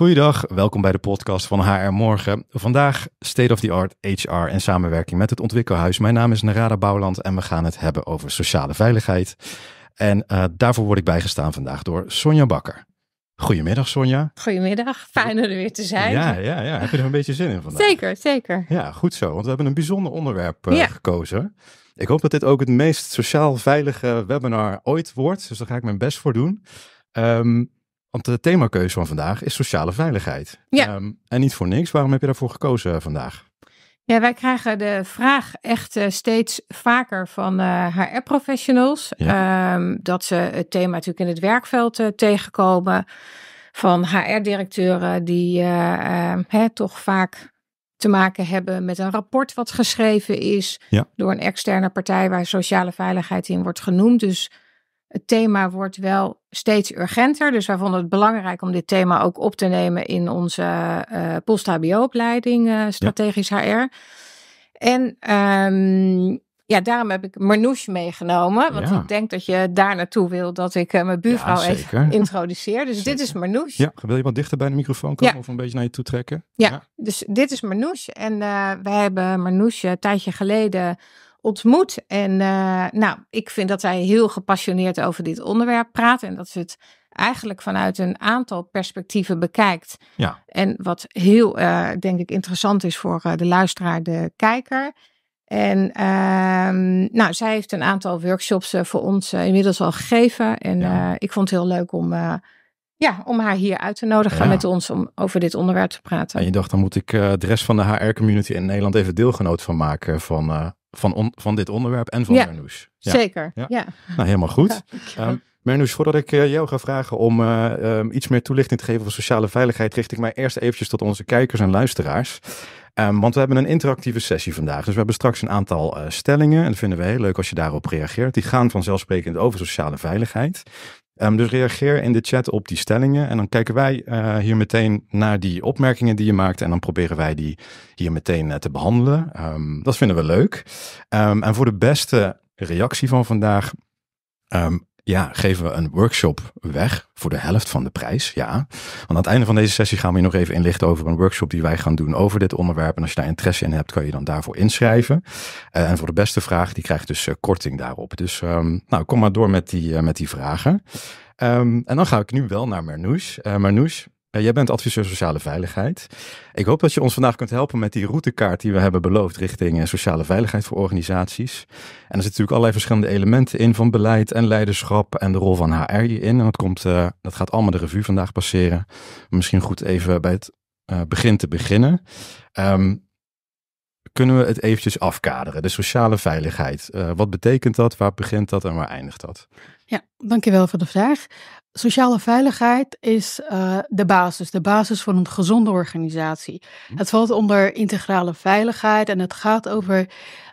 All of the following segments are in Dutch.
Goeiedag, welkom bij de podcast van HR Morgen. Vandaag State of the Art HR en samenwerking met het Ontwikkelhuis. Mijn naam is Narada Bouwland en we gaan het hebben over sociale veiligheid. En eh, daarvoor word ik bijgestaan vandaag door Sonja Bakker. Goedemiddag Sonja. Goedemiddag, fijn om er weer te zijn. Ja, ja, ja. heb je er een beetje zin in vandaag? Zeker, zeker. Ja, goed zo, want we hebben een bijzonder onderwerp eh, gekozen. Ik hoop dat dit ook het meest sociaal veilige webinar ooit wordt, dus daar ga ik mijn best voor doen. Ehm, want de themakeuze van vandaag is sociale veiligheid. Ja. Ehm, en niet voor niks. Waarom heb je daarvoor gekozen eh, vandaag? Ja, wij krijgen de vraag echt eh, steeds vaker van HR-professionals. Eh, ehm, dat ze het thema natuurlijk in het werkveld tegenkomen. Van HR-directeuren die hè, toch vaak te maken hebben met een rapport wat geschreven is door een externe partij waar sociale veiligheid in wordt genoemd. Dus het thema wordt wel steeds urgenter. Dus wij vonden het belangrijk om dit thema ook op te nemen in onze eh, post-HBO-opleiding eh, Strategisch HR. En ehm, ja, daarom heb ik Marnouche meegenomen. Want ik denk dat je daar naartoe wil dat ik eh, mijn buurvrouw even introduceer. Dus dit is Marnoes. Ja, wil je wat dichter bij de microfoon komen of een beetje naar je toe trekken? Ja, dus dit is Marnouche. En wij hebben Marnoes een tijdje geleden ontmoet. En eh, nou, ik vind dat zij heel gepassioneerd over dit onderwerp praat en dat ze het eigenlijk vanuit een aantal perspectieven bekijkt. Ja. En wat heel, eh, denk ik, interessant is voor eh, de luisteraar, de kijker. En ehm, nou, zij heeft een aantal workshops voor ons inmiddels al gegeven. En ik vond het heel leuk om ja, om haar hier uit te nodigen met ons om over dit onderwerp te praten. En je dacht, dan moet ik de rest van de HR-community in Nederland even deelgenoot van maken van van, van dit onderwerp en van ja, Mernoes. Ja. Zeker, ja. Nou, helemaal goed. Um, Mernoes, voordat ik eh, jou ga vragen om eh, ehm, iets meer toelichting te geven over sociale veiligheid, richt ik mij eerst eventjes tot onze kijkers en luisteraars. Ehm, want we hebben een interactieve sessie vandaag. Dus we hebben straks een aantal eh, stellingen. En dat vinden we heel leuk als je daarop reageert. Die gaan vanzelfsprekend over sociale veiligheid. Ehm, dus reageer in de chat op die stellingen en dan kijken wij eh, hier meteen naar die opmerkingen die je maakt en dan proberen wij die hier meteen eh, te behandelen. Ehm, dat vinden we leuk. Ehm, en voor de beste reactie van vandaag ja, geven we een workshop weg voor de helft van de prijs. Ja. Want aan het einde van deze sessie gaan we je nog even inlichten over een workshop die wij gaan doen over dit onderwerp. En als je daar interesse in hebt, kan je dan daarvoor inschrijven. Eh, en voor de beste vraag, die krijgt dus eh, korting daarop. Dus ehm, nou, kom maar door met die, eh, met die vragen. Ehm, en dan ga ik nu wel naar Marnoes. Uh, Marnoes, jij bent adviseur sociale veiligheid. Ik hoop dat je ons vandaag kunt helpen met die routekaart die we hebben beloofd richting eh, sociale veiligheid voor organisaties. En er zitten natuurlijk allerlei verschillende elementen in van beleid en leiderschap en de rol van HR hierin. En dat, komt, eh, dat gaat allemaal de revue vandaag passeren. Misschien goed even bij het eh, begin te beginnen. Ehm, kunnen we het eventjes afkaderen? De sociale veiligheid. wat betekent dat? Waar begint dat en waar eindigt dat? Ja, dankjewel voor de vraag. Sociale veiligheid is eh, de basis, de basis van een gezonde organisatie. Mhm. Het valt onder integrale veiligheid en het gaat over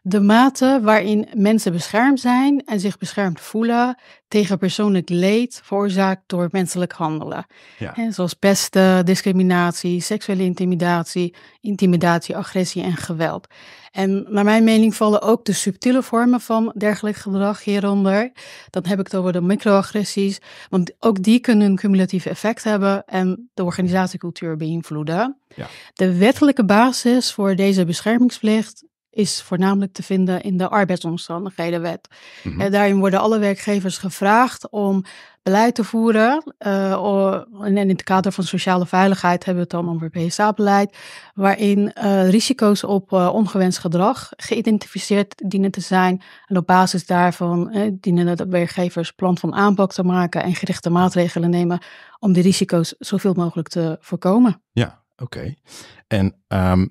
de mate waarin mensen beschermd zijn en zich beschermd voelen tegen persoonlijk leed veroorzaakt door menselijk handelen. En zoals pesten, discriminatie, seksuele intimidatie, intimidatie, agressie en geweld. En naar mijn mening vallen ook de subtiele vormen van dergelijk gedrag hieronder. Dan heb ik het over de microagressies, want ook die kunnen een cumulatief effect hebben en de organisatiecultuur beïnvloeden. Ja. De wettelijke basis voor deze beschermingsplicht is voornamelijk te vinden in de arbeidsomstandighedenwet. Mhm. en eh, daarin worden alle werkgevers gevraagd om beleid te voeren. Uh, en in het kader van sociale veiligheid hebben we het dan over psa beleid waarin eh, risico's op ongewenst gedrag geïdentificeerd dienen te zijn. En op basis daarvan dienen de werkgevers plan van aanpak te maken en gerichte maatregelen nemen om die risico's zoveel mogelijk te voorkomen. Ja, oké. En ehm,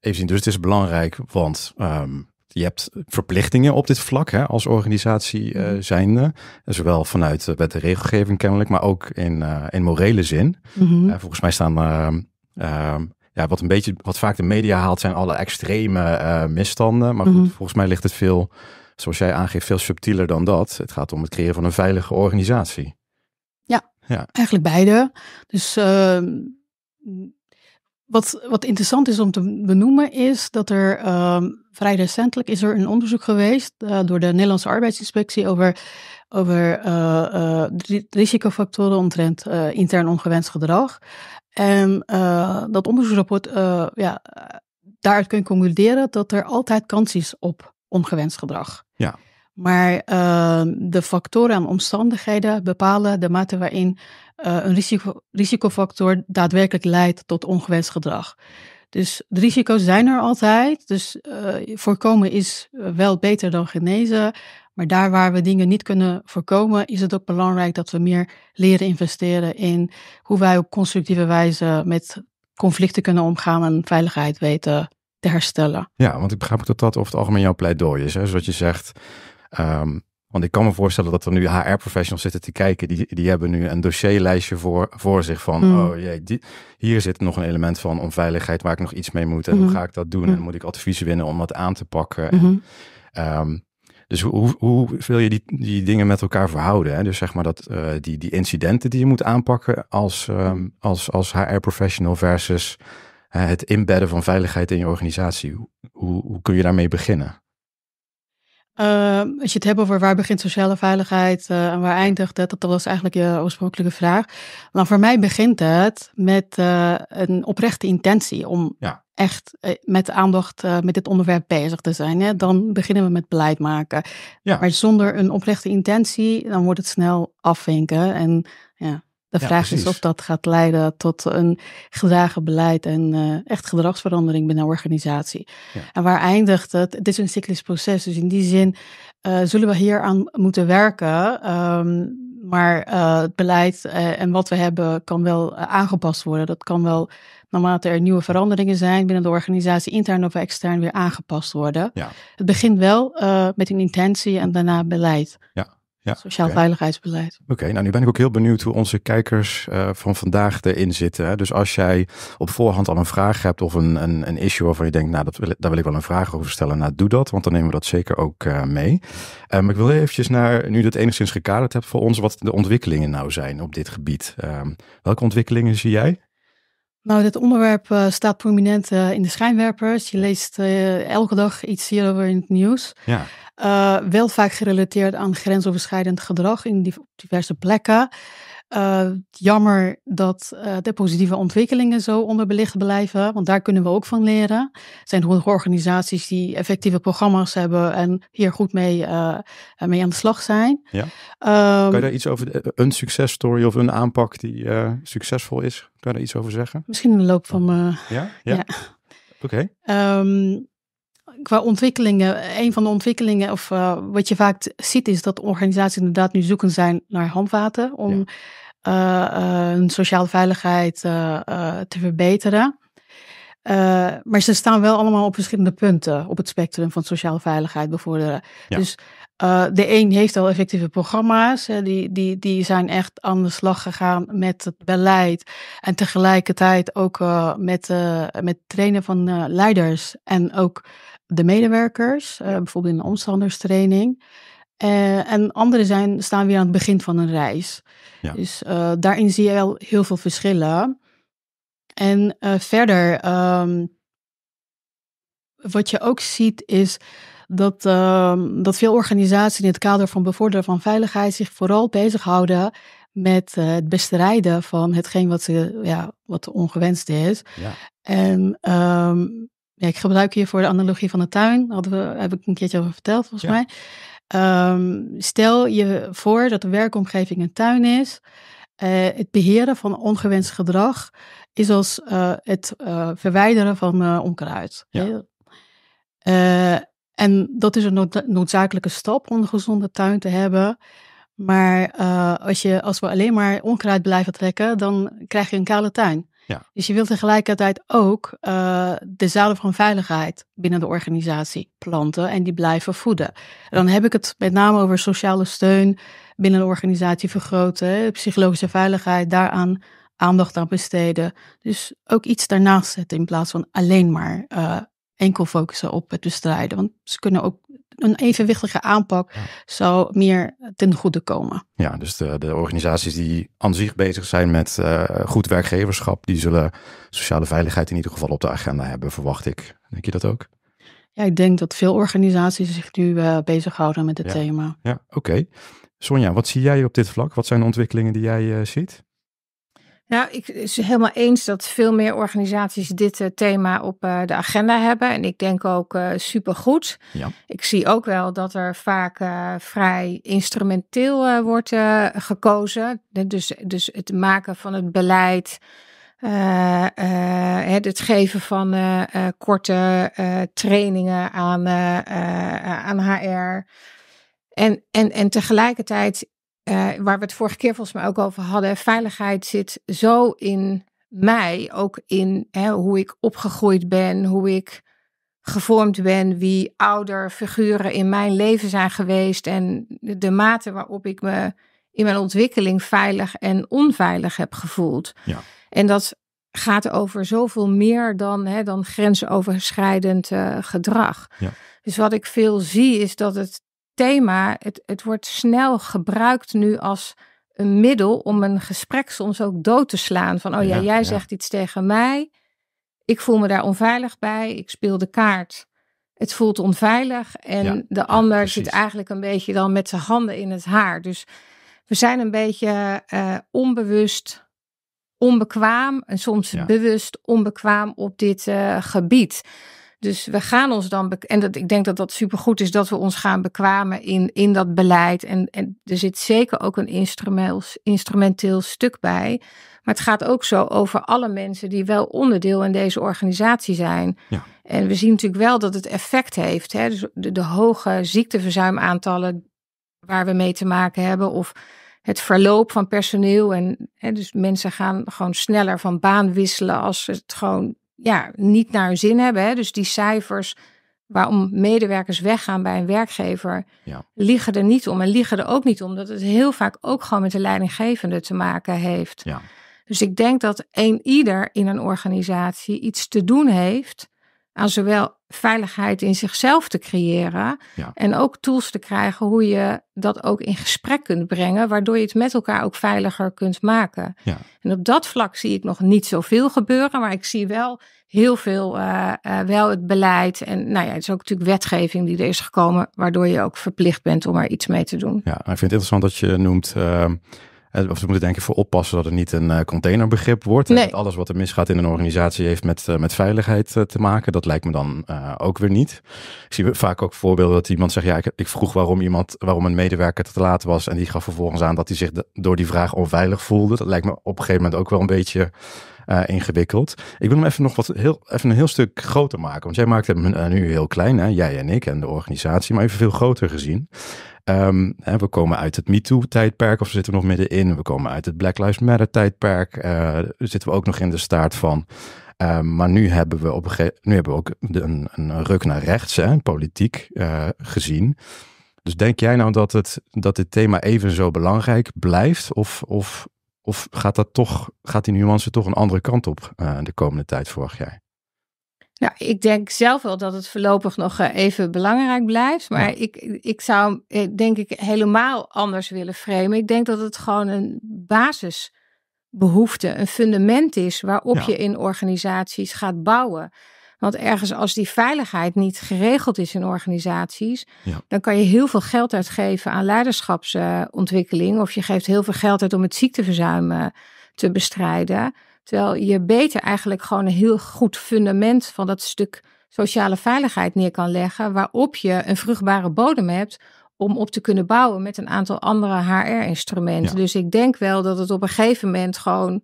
Even zien, dus het is belangrijk, want ehm, je hebt verplichtingen op dit vlak hè, als organisatie uh, zijnde. Zowel vanuit de wet de regelgeving kennelijk, maar ook in, eh, in morele zin. Mhm. Eh, volgens mij staan... Ehm, ehm, ja, wat, een beetje, wat vaak de media haalt zijn alle extreme misstanden. Maar goed, mhm. volgens mij ligt het veel, zoals jij aangeeft, veel subtieler dan dat. Het gaat om het creëren van een veilige organisatie. Ja, ja. eigenlijk beide. Dus wat, wat interessant is om te benoemen is dat er ehm, vrij recentelijk is er een onderzoek geweest uh, door de Nederlandse arbeidsinspectie over, over eh, eh, risicofactoren omtrent intern ongewenst gedrag. En dat onderzoeksrapport, ja, daaruit kun je concluderen dat er altijd kans is op ongewenst gedrag. Ja. Maar ehm, de factoren en omstandigheden bepalen de mate waarin eh, een risicofactor daadwerkelijk leidt tot ongewenst gedrag. Dus de risico's zijn er altijd. Dus eh, voorkomen is eh, wel beter dan genezen. Maar daar waar we dingen niet kunnen voorkomen, is het ook belangrijk dat we meer leren investeren in hoe wij op constructieve wijze met conflicten kunnen omgaan en veiligheid weten te herstellen. Ja, want ik begrijp ook dat dat of het algemeen jouw pleidooi is. Hè? Zoals dus je zegt, Ehm, want ik kan me voorstellen dat er nu HR-professionals zitten te kijken. Die, die hebben nu een dossierlijstje voor, voor zich van, mm. oh jee, die, hier zit nog een element van onveiligheid waar ik nog iets mee moet. En hoe mm-hmm. ga ik dat doen? En mm. moet ik adviezen winnen om dat aan te pakken? Mm-hmm. Ehm, dus hoe, hoe wil je die, die dingen met elkaar verhouden? Hè? Dus zeg maar dat eh, die, die incidenten die je moet aanpakken als, ehm, als, als HR-professional versus het inbedden van veiligheid in je organisatie. Hoe, hoe kun je daarmee beginnen? Ehm, als je het hebt over waar begint sociale veiligheid uh, en waar eindigt het, dat was eigenlijk je oorspronkelijke vraag. Maar voor mij begint het met eh, een oprechte intentie om echt eh, met aandacht met dit onderwerp bezig te zijn. Hè? Dan beginnen we met beleid maken. Maar zonder een oprechte intentie, dan wordt het snel afvinken en ja, de vraag is of dat gaat leiden tot een gedragen beleid en eh, echt gedragsverandering binnen een organisatie. En waar eindigt het? Het is een cyclisch proces, dus in die zin eh, zullen we hier aan moeten werken. Ehm, maar eh, het beleid en wat we hebben kan wel aangepast worden. Dat kan wel, naarmate er nieuwe veranderingen zijn binnen de organisatie, intern of extern, weer aangepast worden. Het begint wel met een intentie en daarna beleid. Ja. Sociaal veiligheidsbeleid. Oké, nou nu ben ik ook heel benieuwd hoe onze kijkers eh, van vandaag erin zitten. Hè? Dus als jij op voorhand al een vraag hebt of een, een, een issue waarvan je denkt, nou dat wil, daar wil ik wel een vraag over stellen, nou doe dat, want dan nemen we dat zeker ook eh, mee. Maar ehm, ik wil eventjes naar, nu dat enigszins gekaderd hebt voor ons, wat de ontwikkelingen nou zijn op dit gebied. Ehm, welke ontwikkelingen zie jij? Nou, dit onderwerp eh, staat prominent eh, in de schijnwerpers. Je leest eh, elke dag iets hierover in het nieuws. Ja. wel vaak gerelateerd aan grensoverschrijdend gedrag in diverse plekken. Eh, jammer dat eh, de positieve ontwikkelingen zo onderbelicht blijven, want daar kunnen we ook van leren. Er zijn organisaties die effectieve programma's hebben en hier goed mee, eh, mee aan de slag zijn. Ja. Ehm, kan je daar iets over, een successtory of een aanpak die succesvol is, kan je daar iets over zeggen? Misschien in de loop van mijn... Ja? Ja. ja. Oké. Ehm, qua ontwikkelingen, een van de ontwikkelingen, of eh, wat je vaak ziet, is dat organisaties inderdaad nu zoeken zijn naar handvaten om ja. Eh, eh, hun sociale veiligheid te verbeteren. maar ze staan wel allemaal op verschillende punten op het spectrum van sociale veiligheid bevorderen. Dus de een heeft al effectieve programma's, die, die, die zijn echt aan de slag gegaan met het beleid en tegelijkertijd ook met, met trainen van leiders en ook de medewerkers, eh, bijvoorbeeld in de omstanderstraining. Uh, eh, en anderen zijn, staan weer aan het begin van een reis. Dus uh, daarin zie je wel heel veel verschillen. En verder, ehm, wat je ook ziet is dat, ehm, dat veel organisaties in het kader van bevorderen van veiligheid zich vooral bezighouden met het bestrijden van hetgeen wat, ze, ja, wat ongewenst is. Ja. En ehm, ja, ik gebruik hiervoor de analogie van de tuin. Daar we, heb ik een keertje over verteld, volgens mij. Ehm, stel je voor dat de werkomgeving een tuin is. Eh, het beheren van ongewenst gedrag is als eh, het eh, verwijderen van onkruid. Ja. en dat is een noodzakelijke stap om een gezonde tuin te hebben. Maar als, je, als we alleen maar onkruid blijven trekken, dan krijg je een kale tuin. Dus je wilt tegelijkertijd ook eh, de zaden van veiligheid binnen de organisatie planten en die blijven voeden. En dan heb ik het met name over sociale steun binnen de organisatie vergroten, psychologische veiligheid, daaraan aandacht aan besteden. Dus ook iets daarnaast zetten in plaats van alleen maar eh, enkel focussen op het bestrijden. Want ze kunnen ook een evenwichtige aanpak zou meer ten goede komen. Ja, dus de, de organisaties die aan zich bezig zijn met eh, goed werkgeverschap, die zullen sociale veiligheid in ieder geval op de agenda hebben, verwacht ik. Denk je dat ook? Ja, ik denk dat veel organisaties zich nu eh, bezighouden met het thema. Ja, oké. Sonja, wat zie jij op dit vlak? Wat zijn de ontwikkelingen die jij eh, ziet? Ja, nou, ik is helemaal eens dat veel meer organisaties dit eh, thema op eh, de agenda hebben. En ik denk ook uh, supergoed. Ja. Ik zie ook wel dat er vaak vrij instrumenteel wordt gekozen. Dus, dus het maken van het beleid, het geven van korte trainingen aan, aan HR. En, en, en tegelijkertijd eh, waar we het vorige keer volgens mij ook over hadden, veiligheid zit zo in mij, ook in hè, hoe ik opgegroeid ben, hoe ik gevormd ben, wie ouder figuren in mijn leven zijn geweest en de mate waarop ik me in mijn ontwikkeling veilig en onveilig heb gevoeld. Ja. En dat gaat over zoveel meer dan, hè, dan grensoverschrijdend eh, gedrag. Ja. Dus wat ik veel zie is dat het thema, het, het wordt snel gebruikt nu als een middel om een gesprek soms ook dood te slaan. Van, oh ja, jij zegt iets tegen mij. Ik voel me daar onveilig bij. Ik speel de kaart. Het voelt onveilig. En de ander zit eigenlijk een beetje dan met zijn handen in het haar. Dus we zijn een beetje eh, onbewust, onbekwaam en soms bewust onbekwaam op dit eh, gebied. Dus we gaan ons dan, en dat, ik denk dat dat supergoed is, dat we ons gaan bekwamen in, in dat beleid. En, en er zit zeker ook een instrumenteel, stuk bij. Maar het gaat ook zo over alle mensen die wel onderdeel in deze organisatie zijn. Ja. En we zien natuurlijk wel dat het effect heeft. Hè? Dus de, de hoge ziekteverzuimaantallen waar we mee te maken hebben. Of het verloop van personeel. En hè, dus mensen gaan gewoon sneller van baan wisselen als het gewoon ja, niet naar hun zin hebben. Hè? Dus die cijfers waarom medewerkers weggaan bij een werkgever, liggen er niet om. En liggen er ook niet om dat het heel vaak ook gewoon met de leidinggevende te maken heeft. Dus ik denk dat een ieder in een organisatie iets te doen heeft aan zowel veiligheid in zichzelf te creëren. En ook tools te krijgen hoe je dat ook in gesprek kunt brengen. Waardoor je het met elkaar ook veiliger kunt maken. Ja. En op dat vlak zie ik nog niet zoveel gebeuren. Maar ik zie wel heel veel, eh, eh, wel het beleid. En nou ja, het is ook natuurlijk wetgeving die er is gekomen. Waardoor je ook verplicht bent om er iets mee te doen. Ja, ik vind het interessant dat je noemt... Ehm, eh, we moeten denk ik voor oppassen dat het niet een eh, containerbegrip wordt. Nee. Dat alles wat er misgaat in een organisatie heeft met, eh, met veiligheid te maken. Dat lijkt me dan ook weer niet. Ik zie vaak ook voorbeelden dat iemand zegt, ja, ik, ik, vroeg waarom iemand, waarom een medewerker te laat was. En die gaf vervolgens aan dat hij zich door die vraag onveilig voelde. Dat lijkt me op een gegeven moment ook wel een beetje ingewikkeld. Ik wil hem even nog wat heel, even een heel stuk groter maken. Want jij maakt hem nu heel klein, hè? jij en ik en de organisatie, maar even veel groter gezien. Um, hè, we komen uit het MeToo-tijdperk of zitten we nog middenin. We komen uit het Black Lives Matter-tijdperk. Eh, zitten we ook nog in de staart van. Ehm, maar nu hebben we, op een nu hebben we ook een, een, ruk naar rechts, hè, politiek eh, gezien. Dus denk jij nou dat, het, dat dit thema even zo belangrijk blijft? Of, of, of gaat, dat toch, gaat die nuance toch een andere kant op eh, de komende tijd, vorig jaar? Nou, ik denk zelf wel dat het voorlopig nog eh, even belangrijk blijft. Maar ik, ik zou eh, denk ik helemaal anders willen framen. Ik denk dat het gewoon een basisbehoefte, een fundament is waarop je in organisaties gaat bouwen. Want ergens als die veiligheid niet geregeld is in organisaties, dan kan je heel veel geld uitgeven aan leiderschapsontwikkeling. of je geeft heel veel geld uit om het ziekteverzuim eh, te bestrijden. Terwijl je beter eigenlijk gewoon een heel goed fundament van dat stuk sociale veiligheid neer kan leggen, waarop je een vruchtbare bodem hebt om op te kunnen bouwen met een aantal andere HR-instrumenten. Dus ik denk wel dat het op een gegeven moment gewoon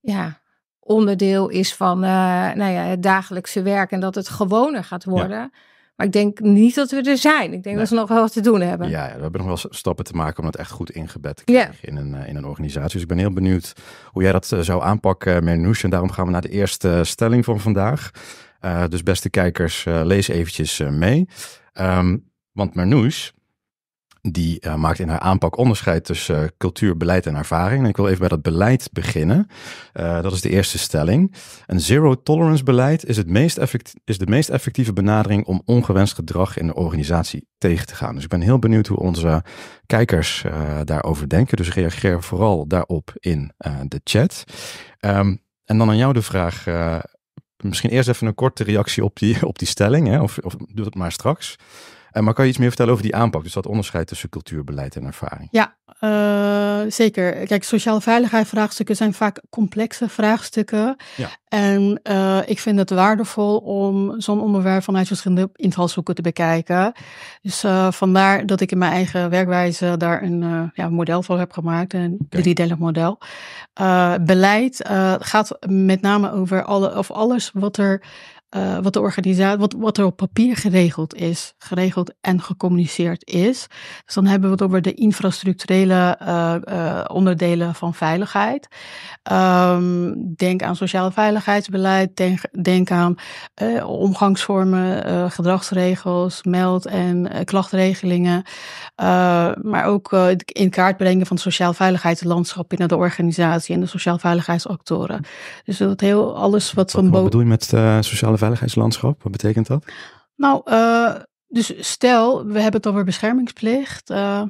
ja, onderdeel is van eh, nou ja, het dagelijkse werk en dat het gewoner gaat worden. Maar ik denk niet dat we er zijn. Ik denk dat we nog wel wat te doen hebben. Ja, we hebben nog wel stappen te maken om dat echt goed ingebed te krijgen in, een, eh, in een organisatie. Dus ik ben heel benieuwd hoe jij dat eh, zou aanpakken, eh, Mernoes. En daarom gaan we naar de eerste stelling van vandaag. dus beste kijkers, lees eventjes mee. Ehm, want Mernoes, die eh, maakt in haar aanpak onderscheid tussen eh, cultuur, beleid en ervaring. En ik wil even bij dat beleid beginnen. Eh, dat is de eerste stelling. Een zero tolerance beleid is, het meest is de meest effectieve benadering om ongewenst gedrag in de organisatie tegen te gaan. Dus ik ben heel benieuwd hoe onze kijkers daarover denken. Dus reageer vooral daarop in de chat. Ehm, en dan aan jou de vraag. Misschien eerst even een korte reactie op die, op die stelling, hè? Of, of doe dat maar straks. Eh, maar kan je iets meer vertellen over die aanpak? Dus dat onderscheid tussen cultuurbeleid en ervaring. Ja, eh, zeker. Kijk, sociale veiligheidsvraagstukken zijn vaak complexe vraagstukken. Ja. En eh, ik vind het waardevol om zo'n onderwerp vanuit verschillende invalshoeken te bekijken. Dus vandaar dat ik in mijn eigen werkwijze daar een ja, model voor heb gemaakt, een okay. driedelig model. beleid gaat met name over alle, of alles wat er eh, wat, de wat, wat er op papier geregeld is, geregeld en gecommuniceerd is. Dus dan hebben we het over de infrastructurele eh, eh, onderdelen van veiligheid. Ehm, denk aan sociaal veiligheidsbeleid, denk, denk aan omgangsvormen, gedragsregels, meld- en klachtregelingen. maar ook in kaart brengen van het sociaal veiligheidslandschap binnen de organisatie en de sociaal veiligheidsactoren. Hm. Dus dat heel alles wat, van boven. Wat bedoel je met sociale veiligheidslandschap? Wat betekent dat? Nou, eh, dus stel, we hebben het over beschermingsplicht. Eh,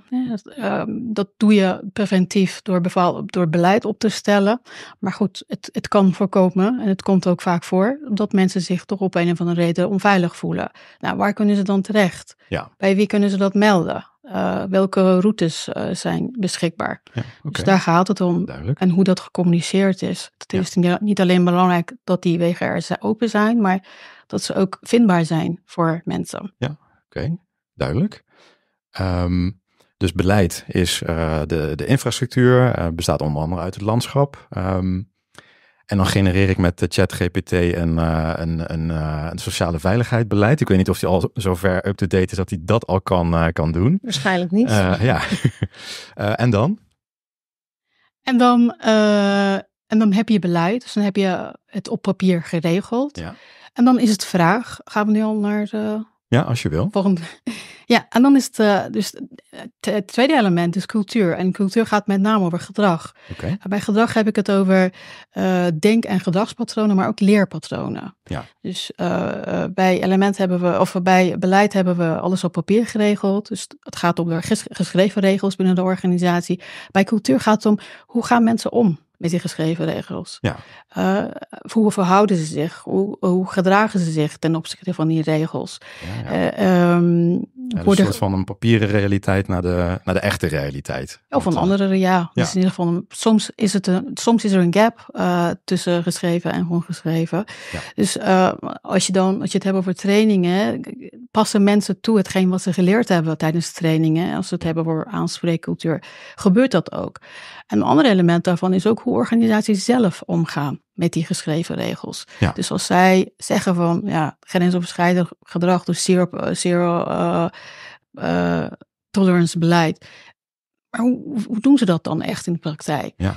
ehm, dat doe je preventief door, beval, door beleid op te stellen. Maar goed, het, het kan voorkomen en het komt ook vaak voor dat mensen zich toch op een of andere reden onveilig voelen. Nou, waar kunnen ze dan terecht? Ja. Bij wie kunnen ze dat melden? Eh, welke routes eh, zijn beschikbaar. Dus daar gaat het om. En hoe dat gecommuniceerd is. Het is niet alleen belangrijk dat die wegen er open zijn, maar dat ze ook vindbaar zijn voor mensen. Ja, oké, duidelijk. Ehm, dus beleid is eh, de, de infrastructuur, bestaat onder andere uit het landschap. Um, en dan genereer ik met de ChatGPT een, een, eh, een, een eh, sociale veiligheidsbeleid. Ik weet niet of hij al zo ver up-to-date is dat hij dat al kan, eh, kan doen. Waarschijnlijk niet. ja. en dan? En dan, en dan heb je beleid. Dus dan heb je het op papier geregeld. Ja. En dan is het vraag: gaan we nu al naar de ja, als je wil. Volgende. Ja, en dan is het, eh, dus eh, het tweede element is cultuur. En cultuur gaat met name over gedrag. Bij gedrag heb ik het over eh, denk- en gedragspatronen, maar ook leerpatronen. Ja. Dus bij element hebben we, of bij beleid hebben we alles op papier geregeld. Dus het gaat om de geschreven regels binnen de organisatie. Bij cultuur gaat het om hoe gaan mensen om met die geschreven regels. Ja. Eh, hoe verhouden ze zich? Hoe, hoe, gedragen ze zich ten opzichte van die regels? Ja, ja. Eh, ehm, dus een soort van een papieren realiteit naar de, naar de echte realiteit. Of een eh, andere, ja. Dus in ieder geval, soms is, het een, soms is er een gap tussen geschreven en ongeschreven. Dus als, je dan, als je het hebt over trainingen, passen mensen toe hetgeen wat ze geleerd hebben tijdens trainingen. Als we het hebben over aanspreekcultuur, gebeurt dat ook. En een ander element daarvan is ook hoe organisaties zelf omgaan met die geschreven regels. Dus als zij zeggen van ja, grensoverschrijdend gedrag, dus zero, eh, zero eh, eh, tolerance beleid. Maar hoe, hoe, doen ze dat dan echt in de praktijk? Ja.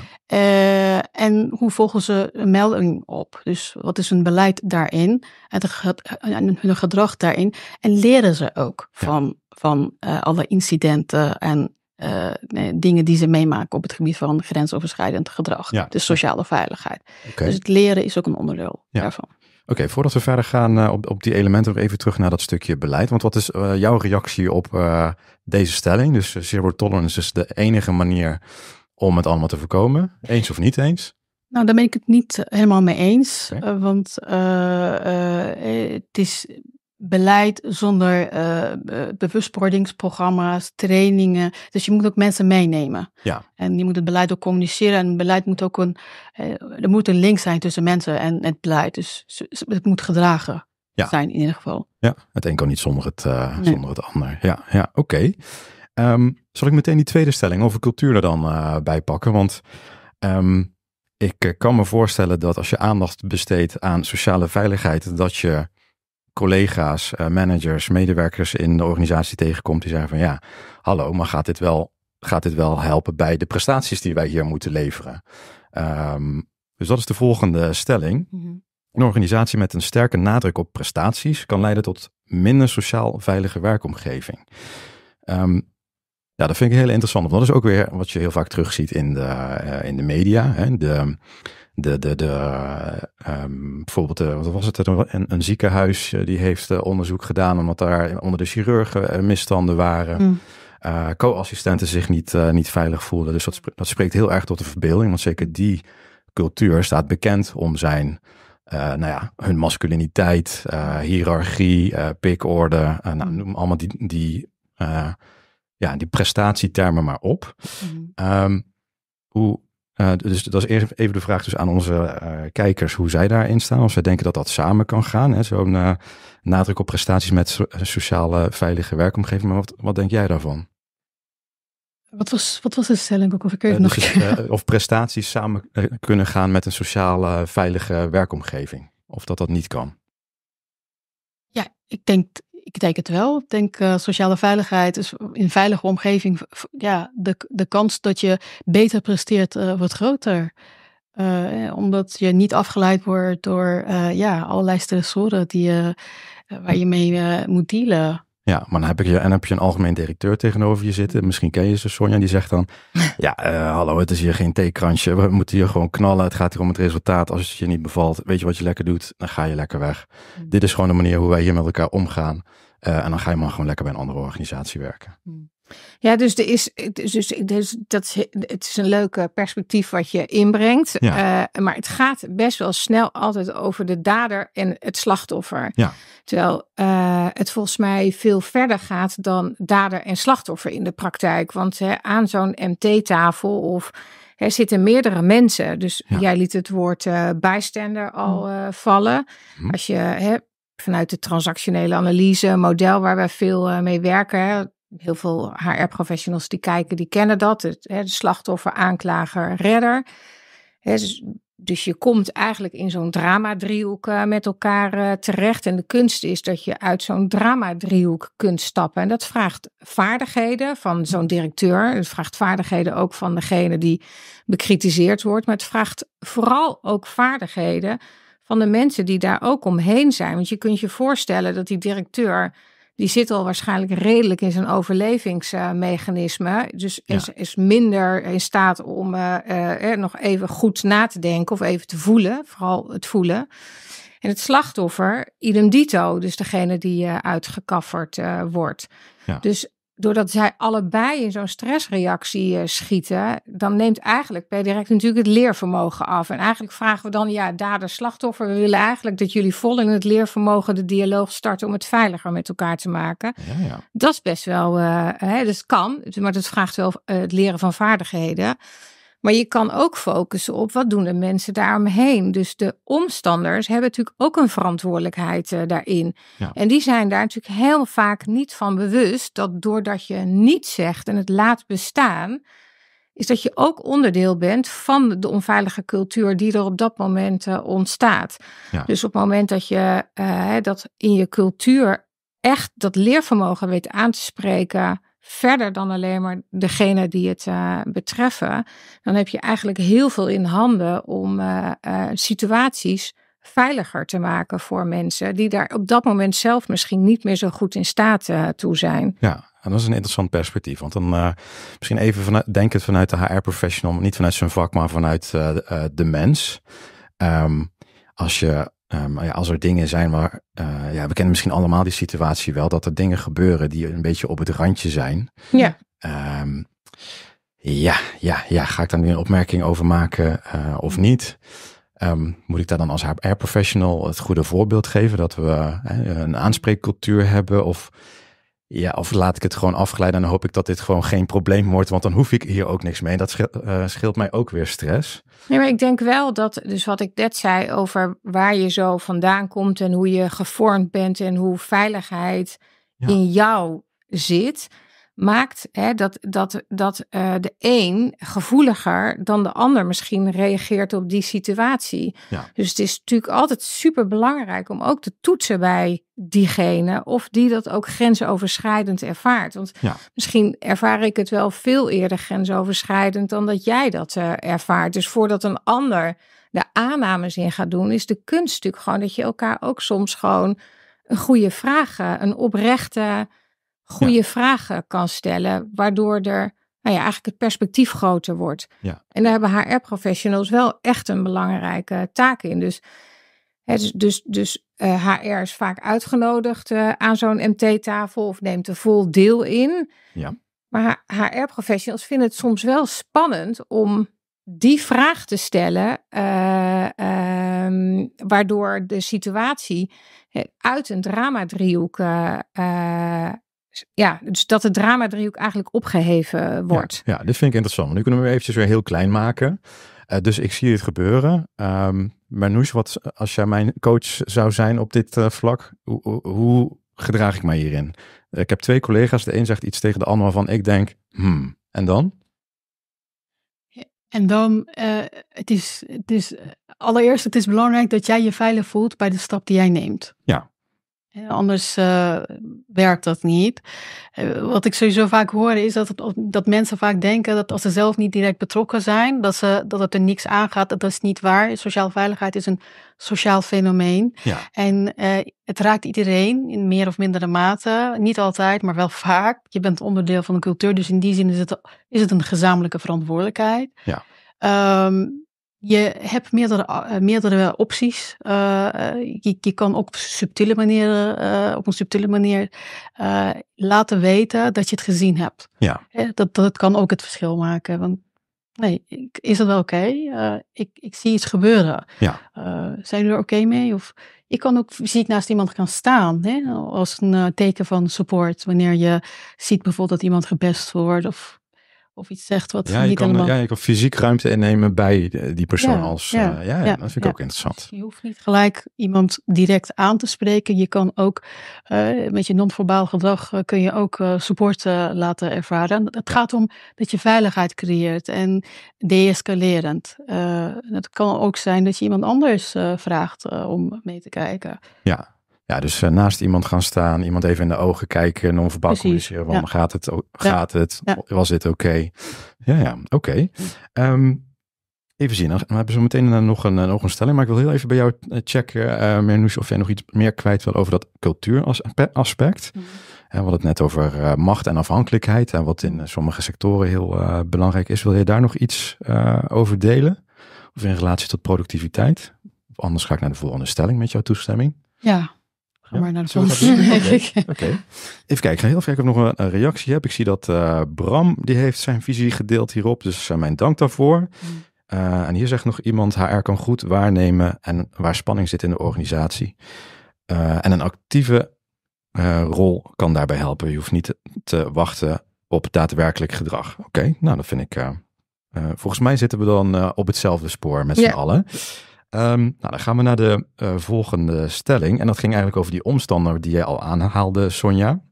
en hoe volgen ze een melding op? Dus wat is hun beleid daarin en hun gedrag daarin? En leren ze ook van, van alle incidenten en eh, dingen die ze meemaken op het gebied van grensoverschrijdend gedrag. Ja. Dus sociale veiligheid. Dus het leren is ook een onderdeel daarvan. Oké, voordat we verder gaan eh, op, op die elementen, even terug naar dat stukje beleid. Want wat is eh, jouw reactie op deze stelling? Dus zero tolerance is de enige manier om het allemaal te voorkomen. Eens of niet eens? Nou, daar ben ik het niet helemaal mee eens. want het is beleid zonder uh, bewustwordingsprogramma's, trainingen. Dus je moet ook mensen meenemen. Ja. En je moet het beleid ook communiceren. En beleid moet ook een, eh, er moet een link zijn tussen mensen en het beleid. Dus het moet gedragen zijn in ieder geval. Ja, het een kan niet zonder het, zonder het ander. Ja, ja oké. Ehm, zal ik meteen die tweede stelling over cultuur er dan bij pakken? Want ehm, ik kan me voorstellen dat als je aandacht besteedt aan sociale veiligheid, dat je collega's, eh, managers, medewerkers in de organisatie tegenkomt die zeggen van ja, hallo, maar gaat dit wel, gaat dit wel helpen bij de prestaties die wij hier moeten leveren? Ehm, dus dat is de volgende stelling. Mhm. Een organisatie met een sterke nadruk op prestaties kan leiden tot minder sociaal veilige werkomgeving. Um, ja, dat vind ik heel interessant. Want dat is ook weer wat je heel vaak terugziet in de, eh, in de media. Hè? De, de, de, ehm, bijvoorbeeld, eh, wat was het? Een, een ziekenhuis eh, die heeft eh, onderzoek gedaan omdat daar onder de chirurgen misstanden waren. Mm. co-assistenten zich niet, niet veilig voelden. Dus dat, spreekt heel erg tot de verbeelding, want zeker die cultuur staat bekend om zijn, nou ja, hun masculiniteit, hiërarchie, pikorde, nou, mm. noem allemaal die, die, ja, die prestatietermen maar op. Mm-hmm. Ehm, hoe, eh, dus dat is even de vraag dus aan onze eh, kijkers hoe zij daarin staan. Of zij denken dat dat samen kan gaan. Zo'n eh, nadruk op prestaties met so sociale veilige werkomgeving. Maar wat, wat denk jij daarvan? Wat was, wat was de stelling ook? Of, ik dus nog of prestaties samen kunnen gaan met een sociale veilige werkomgeving. Of dat dat niet kan. Ja, ik denk ik denk het wel. Ik denk eh, sociale veiligheid is in veilige omgeving. Ja, de, de kans dat je beter presteert eh, wordt groter. Eh, omdat je niet afgeleid wordt door ja, allerlei stressoren die, waar je mee moet dealen. Ja, maar dan heb, ik je, en heb je een algemeen directeur tegenover je zitten. Misschien ken je ze, Sonja. Die zegt dan, ja, eh, hallo, het is hier geen theekransje. We moeten hier gewoon knallen. Het gaat hier om het resultaat. Als het je niet bevalt, weet je wat je lekker doet? Dan ga je lekker weg. Mm. Dit is gewoon de manier hoe wij hier met elkaar omgaan. Eh, en dan ga je maar gewoon lekker bij een andere organisatie werken. Mm. Ja, dus, er is, dus, dus dat het is een leuke perspectief wat je inbrengt. Eh, maar het gaat best wel snel altijd over de dader en het slachtoffer. Ja. Terwijl eh, het volgens mij veel verder gaat dan dader en slachtoffer in de praktijk. Want hè, aan zo'n MT-tafel of er zitten meerdere mensen. Dus jij liet het woord uh, bijstander al hm. vallen. Hm. Als je hè, vanuit de transactionele analyse, model waar wij veel mee werken, Heel veel HR-professionals die kijken, die kennen dat. Het, hè, de slachtoffer, aanklager, redder. Hè, dus, dus je komt eigenlijk in zo'n drama-driehoek eh, met elkaar eh, terecht. En de kunst is dat je uit zo'n drama-driehoek kunt stappen. En dat vraagt vaardigheden van zo'n directeur. Het vraagt vaardigheden ook van degene die bekritiseerd wordt. Maar het vraagt vooral ook vaardigheden van de mensen die daar ook omheen zijn. Want je kunt je voorstellen dat die directeur die zit al waarschijnlijk redelijk in zijn overlevingsmechanisme. Dus is, is minder in staat om eh, eh, eh, nog even goed na te denken of even te voelen, vooral het voelen. En het slachtoffer, idem dito, dus degene die uh, uitgekafferd wordt. Ja. Dus doordat zij allebei in zo'n stressreactie eh, schieten, dan neemt eigenlijk per direct natuurlijk het leervermogen af. En eigenlijk vragen we dan, ja, dader-slachtoffer, we willen eigenlijk dat jullie vol in het leervermogen de dialoog starten om het veiliger met elkaar te maken. Ja, ja. Dat is best wel, uh, hè, dat dus kan, maar dat vraagt wel eh, het leren van vaardigheden. Maar je kan ook focussen op wat doen de mensen daaromheen. Dus de omstanders hebben natuurlijk ook een verantwoordelijkheid eh, daarin. En die zijn daar natuurlijk heel vaak niet van bewust dat doordat je niet zegt en het laat bestaan, is dat je ook onderdeel bent van de onveilige cultuur die er op dat moment eh, ontstaat. Dus op het moment dat je eh, dat in je cultuur echt dat leervermogen weet aan te spreken verder dan alleen maar degene die het eh, betreffen. Dan heb je eigenlijk heel veel in handen om eh, eh, situaties veiliger te maken voor mensen die daar op dat moment zelf misschien niet meer zo goed in staat toe zijn. Ja. En dat is een interessant perspectief. Want dan misschien even vanuit, het vanuit de HR-professional, niet vanuit zijn vak, maar vanuit de mens. Ehm, als je Um, ja, als er dingen zijn waar, eh, ja, we kennen misschien allemaal die situatie wel, dat er dingen gebeuren die een beetje op het randje zijn. Ja. Ehm, ja, ja, ja. Ga ik daar nu een opmerking over maken eh, of niet? Ehm, moet ik daar dan als HR-professional het goede voorbeeld geven dat we een aanspreekcultuur hebben? Of ja, of laat ik het gewoon afgeleiden en dan hoop ik dat dit gewoon geen probleem wordt, want dan hoef ik hier ook niks mee. Dat eh, scheelt, mij ook weer stress. Nee, maar ik denk wel dat, dus wat ik net zei over waar je zo vandaan komt en hoe je gevormd bent en hoe veiligheid in jou zit, maakt hè, dat, dat, dat eh, de een gevoeliger dan de ander misschien reageert op die situatie. Dus het is natuurlijk altijd super belangrijk om ook te toetsen bij diegene of die dat ook grensoverschrijdend ervaart. Want misschien ervaar ik het wel veel eerder grensoverschrijdend dan dat jij dat eh, ervaart. Dus voordat een ander de aannames in gaat doen, is de kunst natuurlijk gewoon dat je elkaar ook soms gewoon een goede vraag, een oprechte goede vragen kan stellen, waardoor er nou ja, eigenlijk het perspectief groter wordt. Ja. En daar hebben HR-professionals wel echt een belangrijke taak in. Dus, het, dus, dus uh, dus, eh, HR is vaak uitgenodigd eh, aan zo'n MT-tafel of neemt er vol deel in. Ja. Maar HR-professionals vinden het soms wel spannend om die vraag te stellen, eh, ehm, waardoor de situatie uit een drama driehoek ja, dus dat het drama-driehoek eigenlijk opgeheven wordt. Ja, dit vind ik interessant. nu kunnen we hem eventjes weer heel klein maken. Eh, dus ik zie dit gebeuren. Um, ehm, maar wat als jij mijn coach zou zijn op dit eh, vlak, hoe, hoe, gedraag ik mij hierin? Eh, ik heb twee collega's. De een zegt iets tegen de ander waarvan ik denk, hmm, en dan? En dan, het is, het is, allereerst, het is belangrijk dat jij je veilig voelt bij de stap die jij neemt. Ja, Anders eh, werkt dat niet. Eh, wat ik sowieso vaak hoor is dat, dat mensen vaak denken dat als ze zelf niet direct betrokken zijn, dat, ze, dat het er niks aan gaat. Dat is niet waar. Sociaal veiligheid is een sociaal fenomeen. En eh, het raakt iedereen in meer of mindere mate. Niet altijd, maar wel vaak. Je bent onderdeel van de cultuur, dus in die zin is het, is het een gezamenlijke verantwoordelijkheid. Ja. Ehm, je hebt meerdere, eh, meerdere opties. Eh, eh, je, kan ook subtiele manieren, op een subtiele manier laten weten dat je het gezien hebt. Ja. Dat, dat kan ook het verschil maken. Want nee, is dat wel oké? ik, ik zie iets gebeuren. Ja. zijn jullie er oké mee? Of ik kan ook ik naast iemand gaan staan. Hè? Als een teken van support. Wanneer je ziet bijvoorbeeld dat iemand gepest wordt of of iets zegt wat ja, niet kan, Ja, je kan fysiek ruimte innemen bij die eh, persoon als... Eh, ja, ja, dat vind ik ook interessant. Dus je hoeft niet gelijk iemand direct aan te spreken. Je kan ook eh, met je non-verbaal gedrag kun je ook support laten ervaren. Het gaat om dat je veiligheid creëert en deescalerend. het kan ook zijn dat je iemand anders vraagt om mee te kijken. Ja, ja, dus eh, naast iemand gaan staan, iemand even in de ogen kijken en onverbaal communiceren. Waarom gaat het? Gaat het? Was dit oké? Ja, ja, oké. Ehm, even zien, we hebben zo meteen eh, nog een, eh, nog een stelling. Maar ik wil heel even bij jou checken, uh, of jij nog iets meer kwijt wil over dat cultuuraspect. aspect. Mhm. We hadden het net over macht en afhankelijkheid en wat in sommige sectoren heel belangrijk is. Wil je daar nog iets over delen? Of in relatie tot productiviteit? Of anders ga ik naar de volgende stelling met jouw toestemming. Ja, Ga maar naar de zon. Oké. Even kijken, heel even kijken of ik nog een, reactie heb. Ik zie dat eh, Bram, die heeft zijn visie gedeeld hierop. Dus uh, mijn dank daarvoor. Mm. Eh, en hier zegt nog iemand, HR kan goed waarnemen en waar spanning zit in de organisatie. en een actieve rol kan daarbij helpen. Je hoeft niet te wachten op daadwerkelijk gedrag. Oké, nou dat vind ik... volgens mij zitten we dan op hetzelfde spoor met z'n allen. Ehm, nou, dan gaan we naar de eh, volgende stelling. En dat ging eigenlijk over die omstander die jij al aanhaalde, Sonja.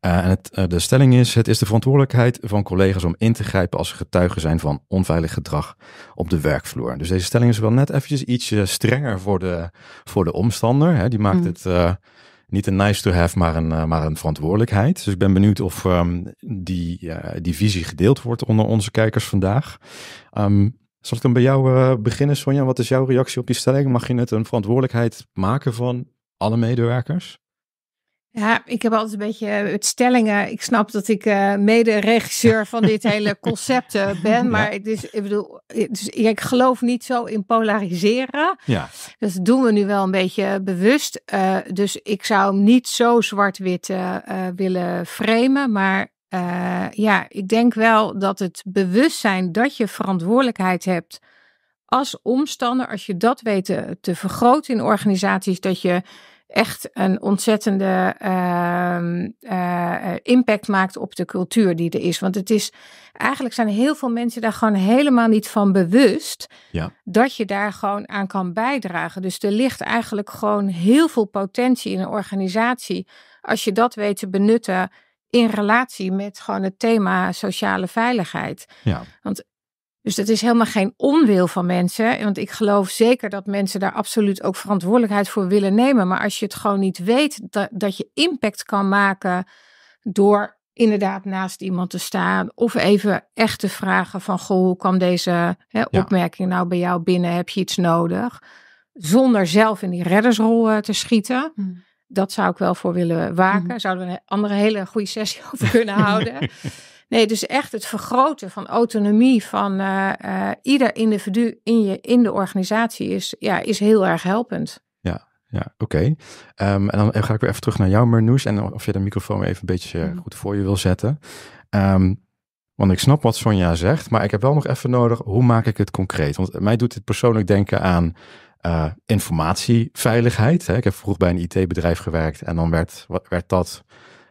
Eh, en het, eh, de stelling is: het is de verantwoordelijkheid van collega's om in te grijpen als ze getuigen zijn van onveilig gedrag op de werkvloer. Dus deze stelling is wel net eventjes iets strenger voor de, voor de omstander. Hè. Die maakt mm. het niet een nice to have, maar een, maar een verantwoordelijkheid. Dus ik ben benieuwd of ehm, die, die visie gedeeld wordt onder onze kijkers vandaag. Um, zal ik dan bij jou eh, beginnen, Sonja? Wat is jouw reactie op die stelling? Mag je net een verantwoordelijkheid maken van alle medewerkers? Ja, ik heb altijd een beetje eh, het stellingen. Ik snap dat ik uh, mede-regisseur van dit hele concept ben. Maar ik bedoel, dus, ik geloof niet zo in polariseren. Ja. Dus dat doen we nu wel een beetje bewust. dus ik zou hem niet zo zwart-wit willen framen. Maar eh, ja, ik denk wel dat het bewustzijn dat je verantwoordelijkheid hebt als omstander, als je dat weet te, vergroten in organisaties, dat je echt een ontzettende ehm, eh, impact maakt op de cultuur die er is. Want het is eigenlijk zijn heel veel mensen daar gewoon helemaal niet van bewust ja. dat je daar gewoon aan kan bijdragen. Dus er ligt eigenlijk gewoon heel veel potentie in een organisatie als je dat weet te benutten in relatie met gewoon het thema sociale veiligheid. Ja. Want, dus dat is helemaal geen onwil van mensen. Want ik geloof zeker dat mensen daar absoluut ook verantwoordelijkheid voor willen nemen. Maar als je het gewoon niet weet dat, dat je impact kan maken door inderdaad naast iemand te staan. Of even echt te vragen van, goh, hoe kwam deze hè, opmerking nou bij jou binnen? Heb je iets nodig? Zonder zelf in die reddersrol eh, te schieten. Hmm dat zou ik wel voor willen waken. Mhm. Zouden we een andere hele goede sessie over kunnen houden. Nee, dus echt het vergroten van autonomie van uh, uh, ieder individu in, je, in de organisatie is, ja, is heel erg helpend. Ja, ja oké. Ehm, en dan ga ik weer even terug naar jou, Marnoes. En of je de microfoon even een beetje mhm. goed voor je wil zetten. Ehm, want ik snap wat Sonja zegt, maar ik heb wel nog even nodig, hoe maak ik het concreet? Want mij doet het persoonlijk denken aan eh, informatieveiligheid. Hè. Ik heb vroeg bij een IT-bedrijf gewerkt en dan werd, werd dat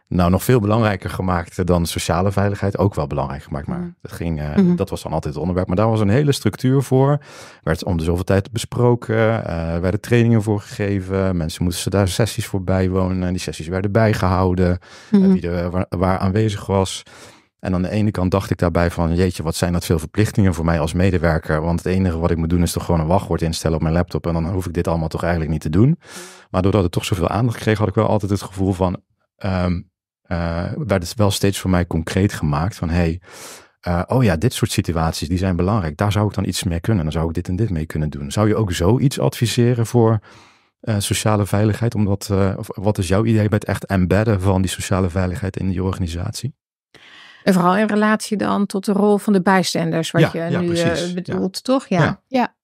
nou nog veel belangrijker gemaakt dan sociale veiligheid. Ook wel belangrijk gemaakt, maar mm-hmm. dat, ging, eh, mm-hmm. dat was dan altijd het onderwerp. Maar daar was een hele structuur voor. Werd om de zoveel tijd besproken, uh, werden trainingen voor gegeven. Mensen moesten daar sessies voor bijwonen. Die sessies werden bijgehouden, mm-hmm. wie er waar aanwezig was. En aan de ene kant dacht ik daarbij van, jeetje, wat zijn dat veel verplichtingen voor mij als medewerker? Want het enige wat ik moet doen is toch gewoon een wachtwoord instellen op mijn laptop. En dan hoef ik dit allemaal toch eigenlijk niet te doen. Maar doordat het toch zoveel aandacht kreeg, had ik wel altijd het gevoel van, um, uh, werd het wel steeds voor mij concreet gemaakt van, hey, eh, oh ja, dit soort situaties, die zijn belangrijk. Daar zou ik dan iets mee kunnen. Dan zou ik dit en dit mee kunnen doen. Zou je ook zoiets adviseren voor eh, sociale veiligheid? Omdat, of wat is jouw idee bij het echt embedden van die sociale veiligheid in die organisatie? En vooral in relatie dan tot de rol van de bijstanders, wat je nu eh, bedoelt, toch? Ja. ja.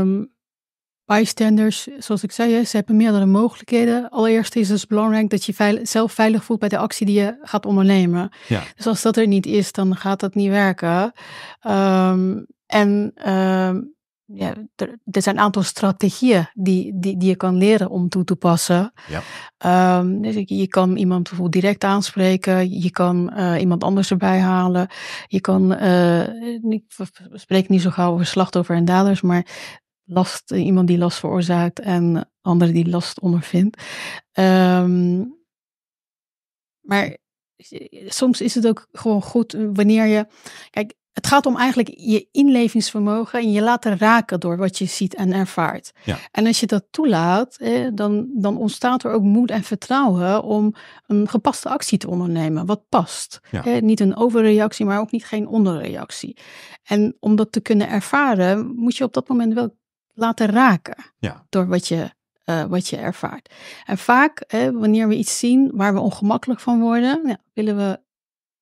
Um, bijstanders, zoals ik zei, ze hebben meerdere mogelijkheden. Allereerst is het dus belangrijk dat je veilig, zelf veilig voelt bij de actie die je gaat ondernemen. Dus als dat er niet is, dan gaat dat niet werken. Ehm, en ehm, ja, er, zijn een aantal strategieën die, die, die je kan leren om toe te passen. Ja. Ehm, dus je, kan iemand bijvoorbeeld direct aanspreken, je kan eh, iemand anders erbij halen, je kan, eh, ik spreek niet zo gauw over slachtoffer en daders, maar last, iemand die last veroorzaakt en anderen die last ondervindt. Ehm, maar soms is het ook gewoon goed wanneer je. Kijk, het gaat om eigenlijk je inlevingsvermogen en je laten raken door wat je ziet en ervaart. En als je dat toelaat, dan, dan ontstaat er ook moed en vertrouwen om een gepaste actie te ondernemen, wat past. niet een overreactie, maar ook niet geen onderreactie. En om dat te kunnen ervaren, moet je op dat moment wel laten raken door wat je, eh, wat je ervaart. En vaak, wanneer we iets zien waar we ongemakkelijk van worden, willen we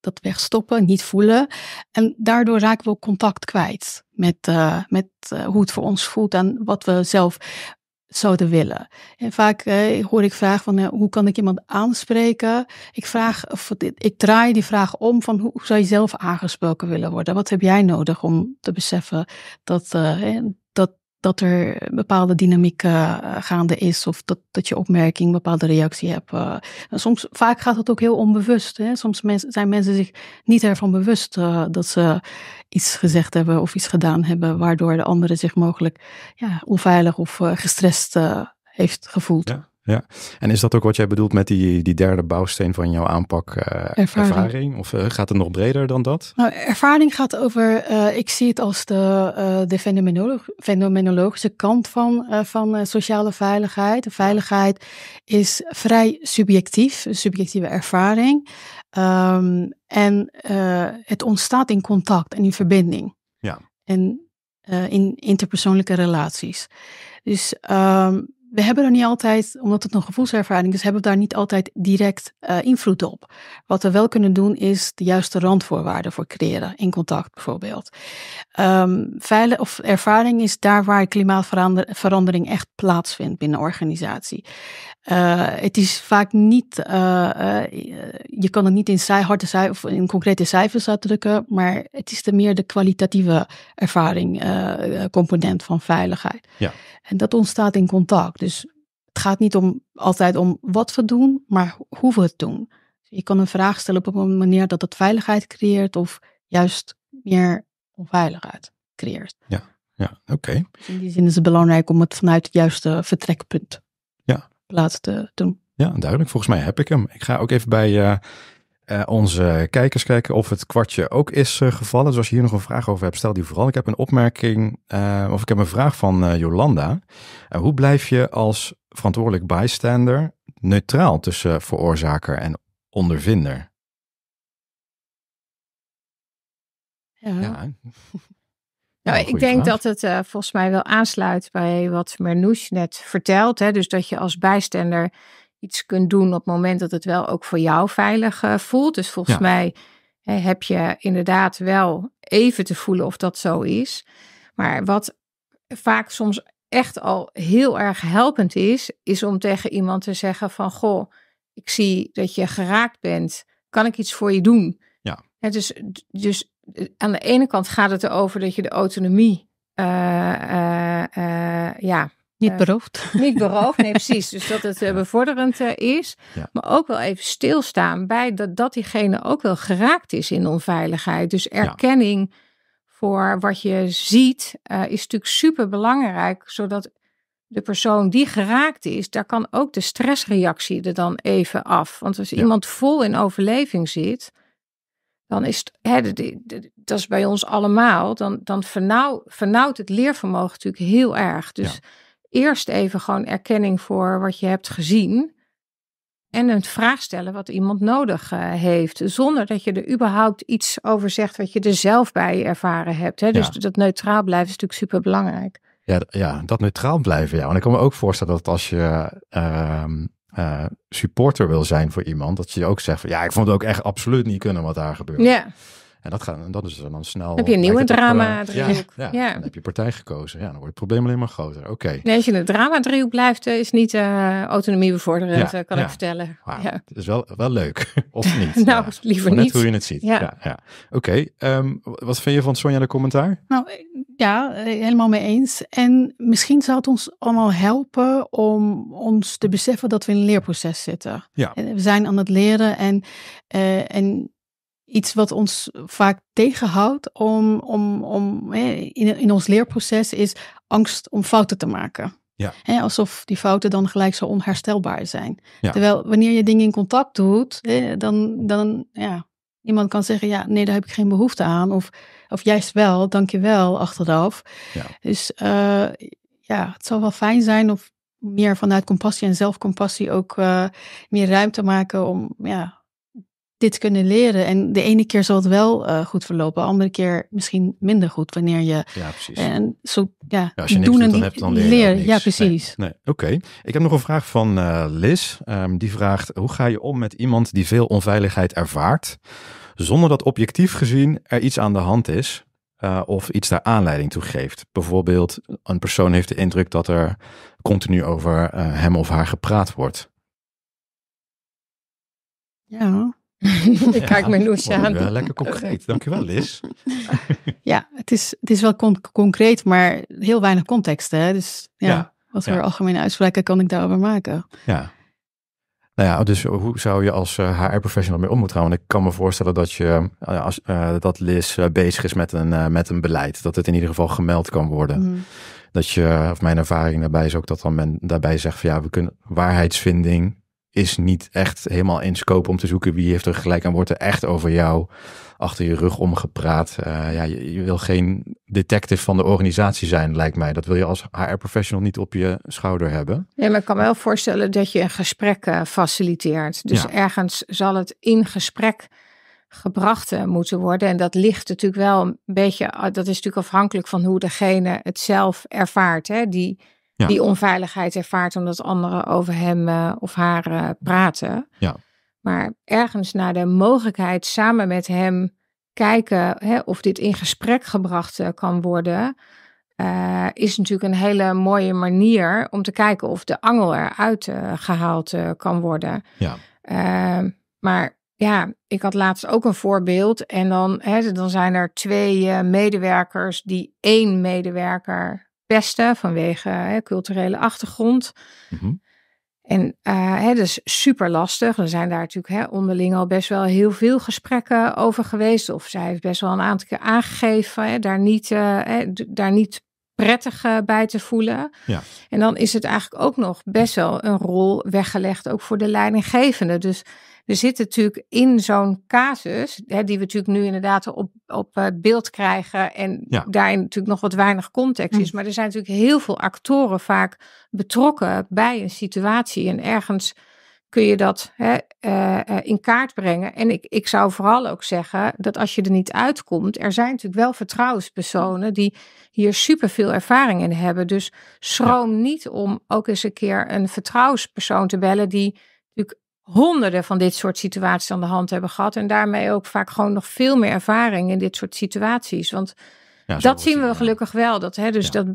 dat wegstoppen, niet voelen. En daardoor raken we ook contact kwijt met, eh, met eh, hoe het voor ons voelt en wat we zelf zouden willen. En vaak eh, hoor ik vragen van hoe kan ik iemand aanspreken? Ik, vraag, of, ik draai die vraag om van hoe, zou je zelf aangesproken willen worden? Wat heb jij nodig om te beseffen dat, dat er een bepaalde dynamiek eh, gaande is of dat, dat je opmerking een bepaalde reactie hebt. Uh, soms, vaak gaat het ook heel onbewust. Hè? Soms zijn mensen zich niet ervan bewust eh, dat ze iets gezegd hebben of iets gedaan hebben, waardoor de andere zich mogelijk ja, onveilig of gestrest heeft gevoeld. Ja, en is dat ook wat jij bedoelt met die, die derde bouwsteen van jouw aanpak? Eh, ervaring. Of eh, gaat het nog breder dan dat? Nou, ervaring gaat over, eh, ik zie het als de, de fenomenologische kant van, van sociale veiligheid. veiligheid is vrij subjectief, een subjectieve ervaring. Ehm, en het ontstaat in contact en in verbinding. Ja. En in interpersoonlijke relaties. Dus ehm, we hebben er niet altijd, omdat het een gevoelservaring is, hebben we daar niet altijd direct eh, invloed op. Wat we wel kunnen doen is de juiste randvoorwaarden voor creëren, in contact bijvoorbeeld. Um, of ervaring is daar waar klimaatverandering echt plaatsvindt binnen een organisatie. Eh, het is vaak niet, eh, eh, je kan het niet in, zij, harde of in concrete cijfers uitdrukken, maar het is de meer de kwalitatieve ervaring, component van veiligheid. Ja. En dat ontstaat in contact. Dus het gaat niet om, altijd om wat we doen, maar hoe we het doen. Je kan een vraag stellen op een manier dat het veiligheid creëert of juist meer onveiligheid creëert. Ja, ja oké. Dus in die zin is het belangrijk om het vanuit het juiste vertrekpunt plaats te doen. Ja, duidelijk. Volgens mij heb ik hem. Ik ga ook even bij eh, eh, onze kijkers kijken of het kwartje ook is eh, gevallen. Dus als je hier nog een vraag over hebt, stel die vooral. Ik heb een opmerking, of ik heb een vraag van Jolanda. hoe blijf je als verantwoordelijk bijstander neutraal tussen veroorzaker en ondervinder? Ja. ja. Nou, ik denk dat het eh, volgens mij wel aansluit bij wat Mernouche net vertelt. Hè? Dus dat je als bijstander iets kunt doen op het moment dat het wel ook voor jou veilig eh, voelt. Dus volgens mij hè, heb je inderdaad wel even te voelen of dat zo is. Maar wat vaak soms echt al heel erg helpend is, is om tegen iemand te zeggen van goh, ik zie dat je geraakt bent. Kan ik iets voor je doen? Ja. dus, dus aan de ene kant gaat het erover dat je de autonomie eh, eh, eh, ja, niet berooft. niet berooft. nee precies. Dus dat het bevorderend is. Maar ook wel even stilstaan bij dat, dat diegene ook wel geraakt is in onveiligheid. Dus erkenning voor wat je ziet is natuurlijk super belangrijk. Zodat de persoon die geraakt is, daar kan ook de stressreactie er dan even af. Want als iemand vol in overleving zit, dan is het, hè, dat is bij ons allemaal, dan, dan vernauw, vernauwt het leervermogen natuurlijk heel erg. Dus eerst even gewoon erkenning voor wat je hebt gezien. En een vraag stellen wat iemand nodig eh, heeft. Zonder dat je er überhaupt iets over zegt wat je er zelf bij ervaren hebt. Hè? Dus dat neutraal blijven is natuurlijk super belangrijk. Ja, ja, dat neutraal blijven, ja. Want ik kan me ook voorstellen dat als je ehm, eh, supporter wil zijn voor iemand, dat je ook zegt van ja, ik vond het ook echt absoluut niet kunnen wat daar gebeurt Ja. En dat, gaat, en dat is dan snel. Heb je een nieuwe eh, drama-driehoek? Ja, heb je partij gekozen. Ja, dan wordt het probleem alleen maar groter. Oké. Nee, als je een drama-driehoek blijft, eh, is niet autonomie bevorderend, kan ik vertellen. Wow, ja. Het is wel, wel leuk, of niet? nou, liever niet. Net hoe je het ziet. Ja. ja, Oké. Ehm, wat vind je van Sonja de commentaar? Nou, ja, eh, helemaal mee eens. En misschien zou het ons allemaal helpen om ons te beseffen dat we in een leerproces zitten. Ja. Eh, we zijn aan het leren en, eh, en iets wat ons vaak tegenhoudt om, om, om, in, in ons leerproces is angst om fouten te maken. Ja. alsof die fouten dan gelijk zo onherstelbaar zijn. Ja. Terwijl wanneer je dingen in contact doet, dan, dan ja, Iemand kan zeggen, ja, nee, daar heb ik geen behoefte aan. Of, of juist wel, dankjewel, achteraf. Ja. Dus eh, ja, het zou wel fijn zijn of meer vanuit compassie en zelfcompassie ook eh, meer ruimte maken om, ja, dit kunnen leren. En de ene keer zal het wel eh, goed verlopen, de andere keer misschien minder goed wanneer je. Ja, precies. Eh, en zo, ja, als je niks doet, dan hebt, dan leer Ja, precies. Nee, Oké. Ik heb nog een vraag van eh, Liz. Ehm, die vraagt: hoe ga je om met iemand die veel onveiligheid ervaart, zonder dat objectief gezien er iets aan de hand is? of iets daar aanleiding toe geeft. Bijvoorbeeld, een persoon heeft de indruk dat er continu over hem of haar gepraat wordt. Ja, ik kijk mijn Noesje aan. Uh, lekker concreet. Dankjewel, Liz. ja, het is, het is wel concreet, maar heel weinig context. Hè? Dus ja, wat voor algemene uitspraken kan ik daarover maken? Ja. Nou ja, dus hoe zou je als HR-professional eh, mee om moeten gaan? Want ik kan me voorstellen dat, je, eh, als, eh, dat Liz bezig is met een, met een beleid. Dat het in ieder geval gemeld kan worden. Mhm. Dat je, of mijn ervaring daarbij is ook dat dan men daarbij zegt van ja, we kunnen waarheidsvinding is niet echt helemaal in scope om te zoeken wie heeft er gelijk en wordt er echt over jou achter je rug omgepraat. Eh, ja, je, wil geen detective van de organisatie zijn, lijkt mij. Dat wil je als HR-professional niet op je schouder hebben. Ja, maar ik kan me wel voorstellen dat je een gesprek eh, faciliteert. Dus ergens zal het in gesprek gebracht eh, moeten worden. En dat ligt natuurlijk wel een beetje, ah, dat is natuurlijk afhankelijk van hoe degene het zelf ervaart. Hè? Die die onveiligheid ervaart omdat anderen over hem eh, of haar eh, praten. Ja. Maar ergens naar de mogelijkheid samen met hem kijken hè, of dit in gesprek gebracht eh, kan worden, is natuurlijk een hele mooie manier om te kijken of de angel eruit gehaald kan worden. Ja. Ehm, maar ja, ik had laatst ook een voorbeeld. En dan, hè, dan zijn er twee medewerkers die één medewerker pesten vanwege hè, culturele achtergrond. Mhm. En uh, eh, is dus super lastig. Er zijn daar natuurlijk hè, onderling al best wel heel veel gesprekken over geweest. Of zij heeft best wel een aantal keer aangegeven hè, daar, niet, eh, daar niet prettig eh, bij te voelen. Ja. En dan is het eigenlijk ook nog best wel een rol weggelegd, ook voor de leidinggevende. Dus we zitten natuurlijk in zo'n casus, hè, die we natuurlijk nu inderdaad op, op eh, beeld krijgen en ja. daarin natuurlijk nog wat weinig context is, mm. maar er zijn natuurlijk heel veel actoren vaak betrokken bij een situatie en ergens kun je dat hè, eh, eh, in kaart brengen. En ik, ik zou vooral ook zeggen dat als je er niet uitkomt, er zijn natuurlijk wel vertrouwenspersonen die hier superveel ervaring in hebben. Dus schroom niet om ook eens een keer een vertrouwenspersoon te bellen die honderden van dit soort situaties aan de hand hebben gehad. En daarmee ook vaak gewoon nog veel meer ervaring in dit soort situaties. Want dat zien we gelukkig wel. Dat, hè, dus dat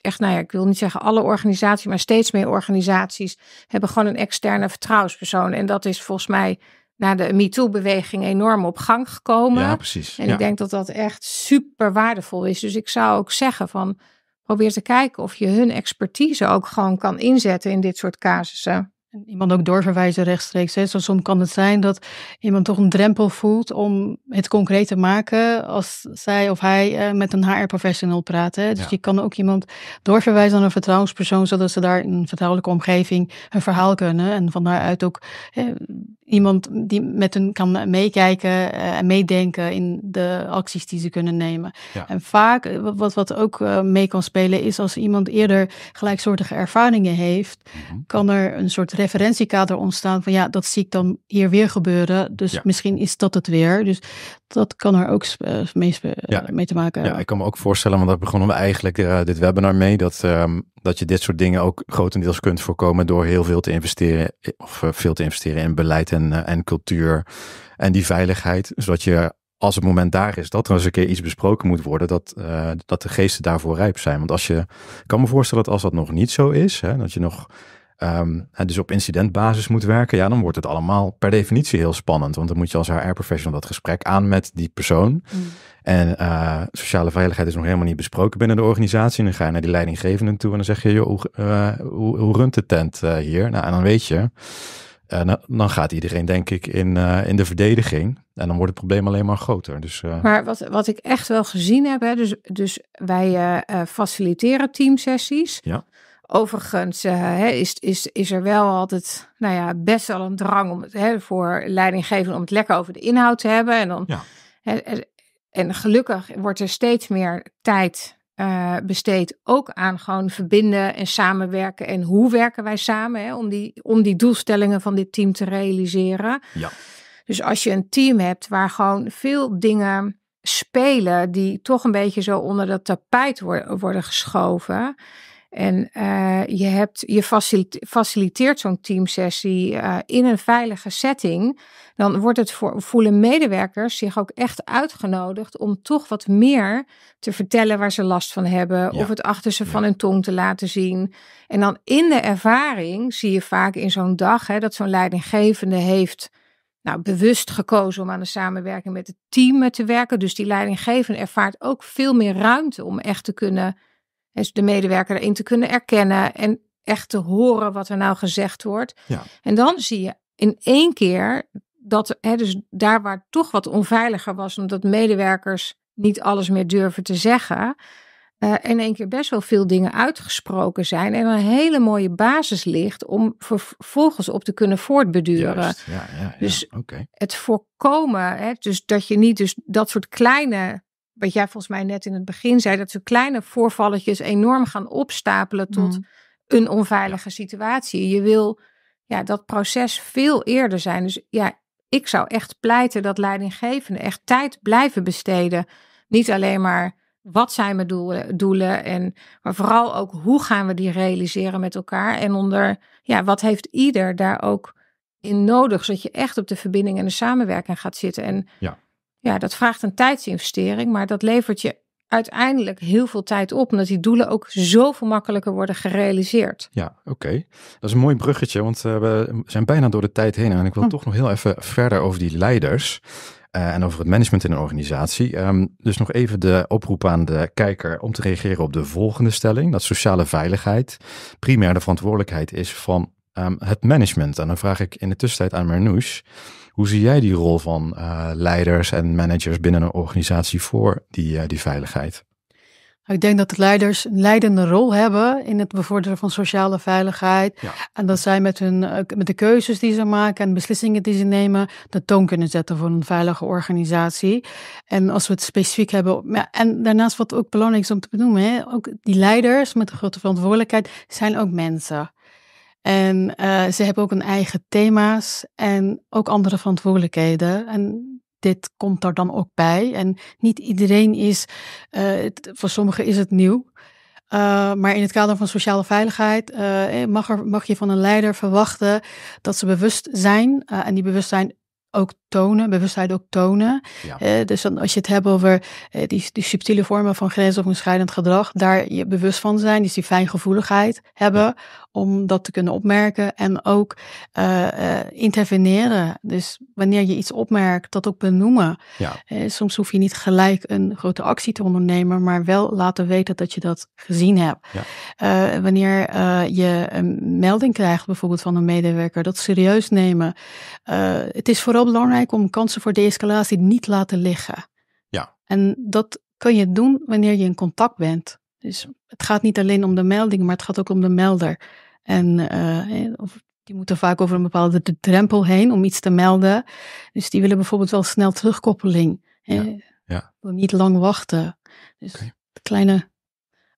echt, nou ja, ik wil niet zeggen alle organisaties, maar steeds meer organisaties hebben gewoon een externe vertrouwenspersoon. En dat is volgens mij na de MeToo-beweging enorm op gang gekomen. Ja, precies. En ik denk dat dat echt super waardevol is. Dus ik zou ook zeggen van probeer te kijken of je hun expertise ook gewoon kan inzetten in dit soort casussen iemand ook doorverwijzen rechtstreeks. Hè. soms kan het zijn dat iemand toch een drempel voelt om het concreet te maken als zij of hij eh, met een HR-professional praat. Hè. Dus je kan ook iemand doorverwijzen aan een vertrouwenspersoon, zodat ze daar in een vertrouwelijke omgeving hun verhaal kunnen. En van daaruit ook iemand die met hen kan meekijken eh, en meedenken in de acties die ze kunnen nemen. En vaak, eh, wat, wat ook mee kan spelen, is als iemand eerder gelijksoortige ervaringen heeft, mhm. kan er een soort referentiekader ontstaan van ja, dat zie ik dan hier weer gebeuren. Dus misschien is dat het weer. Dus dat kan er ook eh, meestal eh, mee, te maken Ja, ik kan me ook voorstellen, want daar begonnen we eigenlijk eh, dit webinar mee, dat, ehm, dat je dit soort dingen ook grotendeels kunt voorkomen door heel veel te investeren, of veel te investeren in beleid en, en cultuur en die veiligheid, zodat dus je als het moment daar is dat er eens een keer iets besproken moet worden, dat, dat de geesten daarvoor rijp zijn. Want als je, ik kan me voorstellen dat als dat nog niet zo is, hè, dat je nog um, dus op incidentbasis moet werken, ja, dan wordt het allemaal per definitie heel spannend. Want dan moet je als HR-professional dat gesprek aan met die persoon. Mm. En eh, sociale veiligheid is nog helemaal niet besproken binnen de organisatie. En dan ga je naar die leidinggevenden toe en dan zeg je, joh, hoe, eh, hoe, hoe runt de tent eh, hier? Nou, en dan weet je, dan gaat iedereen denk ik in, in de verdediging. En dan wordt het probleem alleen maar groter. Dus, Maar wat, wat ik echt wel gezien heb, hè, dus, dus wij faciliteren teamsessies. Ja. Overigens eh, is, is, is er wel altijd nou ja, best wel een drang om het, voor leidinggevenden om het lekker over de inhoud te hebben. En, dan, eh, en gelukkig wordt er steeds meer tijd eh, besteed ook aan gewoon verbinden en samenwerken. En hoe werken wij samen om, die, om die doelstellingen van dit team te realiseren. Ja. Dus als je een team hebt waar gewoon veel dingen spelen die toch een beetje zo onder dat tapijt worden, worden geschoven en eh, je, hebt, je faciliteert zo'n teamsessie eh, in een veilige setting. Dan wordt het voor, voelen medewerkers zich ook echt uitgenodigd om toch wat meer te vertellen waar ze last van hebben. Of het achter ze van hun tong te laten zien. En dan in de ervaring zie je vaak in zo'n dag hè, dat zo'n leidinggevende heeft nou, bewust gekozen om aan de samenwerking met het team te werken. Dus die leidinggevende ervaart ook veel meer ruimte om echt te kunnen dus de medewerker erin te kunnen erkennen en echt te horen wat er nou gezegd wordt. Ja. En dan zie je in één keer dat, hè, dus daar waar het toch wat onveiliger was, omdat medewerkers niet alles meer durven te zeggen, uh, in één keer best wel veel dingen uitgesproken zijn en een hele mooie basis ligt om vervolgens op te kunnen voortbeduren. ja, ja, ja. Dus het voorkomen, hè, dus dat je niet dus dat soort kleine wat jij volgens mij net in het begin zei, dat ze kleine voorvalletjes enorm gaan opstapelen tot mm. een onveilige situatie. Je wil ja, dat proces veel eerder zijn. Dus ja, ik zou echt pleiten dat leidinggevenden echt tijd blijven besteden. Niet alleen maar wat zijn mijn doelen, doelen en, maar vooral ook hoe gaan we die realiseren met elkaar. En onder ja, wat heeft ieder daar ook in nodig, zodat je echt op de verbinding en de samenwerking gaat zitten. En ja ja, dat vraagt een tijdsinvestering, maar dat levert je uiteindelijk heel veel tijd op, omdat die doelen ook zoveel makkelijker worden gerealiseerd. Ja, oké. Dat is een mooi bruggetje, want eh, we zijn bijna door de tijd heen en ik wil oh. toch nog heel even verder over die leiders. Eh, en over het management in een organisatie. Ehm, dus nog even de oproep aan de kijker om te reageren op de volgende stelling: dat sociale veiligheid primair de verantwoordelijkheid is van ehm, het management. En dan vraag ik in de tussentijd aan Marnoes. Hoe zie jij die rol van eh, leiders en managers binnen een organisatie voor die, eh, die veiligheid? Nou, ik denk dat de leiders een leidende rol hebben in het bevorderen van sociale veiligheid. En dat zij met, hun, eh, met de keuzes die ze maken en beslissingen die ze nemen, de toon kunnen zetten voor een veilige organisatie. En als we het specifiek hebben. en daarnaast wat ook belangrijk is om te benoemen, ook die leiders met de grote verantwoordelijkheid zijn ook mensen. En eh, ze hebben ook hun eigen thema's en ook andere verantwoordelijkheden. En dit komt er dan ook bij. En niet iedereen is, eh, voor sommigen is het nieuw. Eh, maar in het kader van sociale veiligheid mag, er, mag je van een leider verwachten dat ze bewust zijn. en die bewustzijn ook tonen, ook tonen. dus dan, als je het hebt over eh, die, die subtiele vormen van grensoverschrijdend gedrag, daar je bewust van zijn, dus die fijngevoeligheid hebben om dat te kunnen opmerken en ook eh, eh, interveneren. Dus wanneer je iets opmerkt, dat ook benoemen. Ja. soms hoef je niet gelijk een grote actie te ondernemen, maar wel laten weten dat je dat gezien hebt. wanneer je een melding krijgt, bijvoorbeeld van een medewerker, dat serieus nemen. het is vooral belangrijk om kansen voor deescalatie niet laten liggen. Ja. En dat kun je doen wanneer je in contact bent. Dus het gaat niet alleen om de melding, maar het gaat ook om de melder. En eh, eh, of die moeten vaak over een bepaalde drempel heen om iets te melden. Dus die willen bijvoorbeeld wel snel terugkoppeling. Ja, ja. Wil niet lang wachten. Dus kleine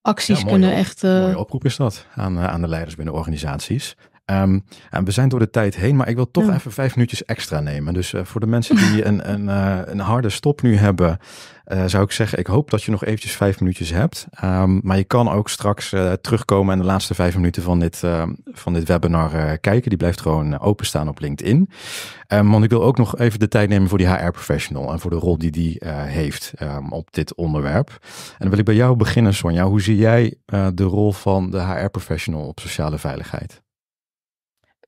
acties kunnen echt. Uh... Mooie oproep is dat aan, aan de leiders binnen organisaties. Ehm, en we zijn door de tijd heen, maar ik wil toch even vijf minuutjes extra nemen. Dus eh, voor de mensen die een, een, eh, een harde stop nu hebben, eh, zou ik zeggen, ik hoop dat je nog eventjes vijf minuutjes hebt. Ehm, maar je kan ook straks terugkomen en de laatste vijf minuten van dit, van dit webinar kijken. Die blijft gewoon openstaan op LinkedIn. Ehm, want ik wil ook nog even de tijd nemen voor die HR-professional en voor de rol die die heeft op dit onderwerp. En dan wil ik bij jou beginnen, Sonja. Hoe zie jij de rol van de HR-professional op sociale veiligheid?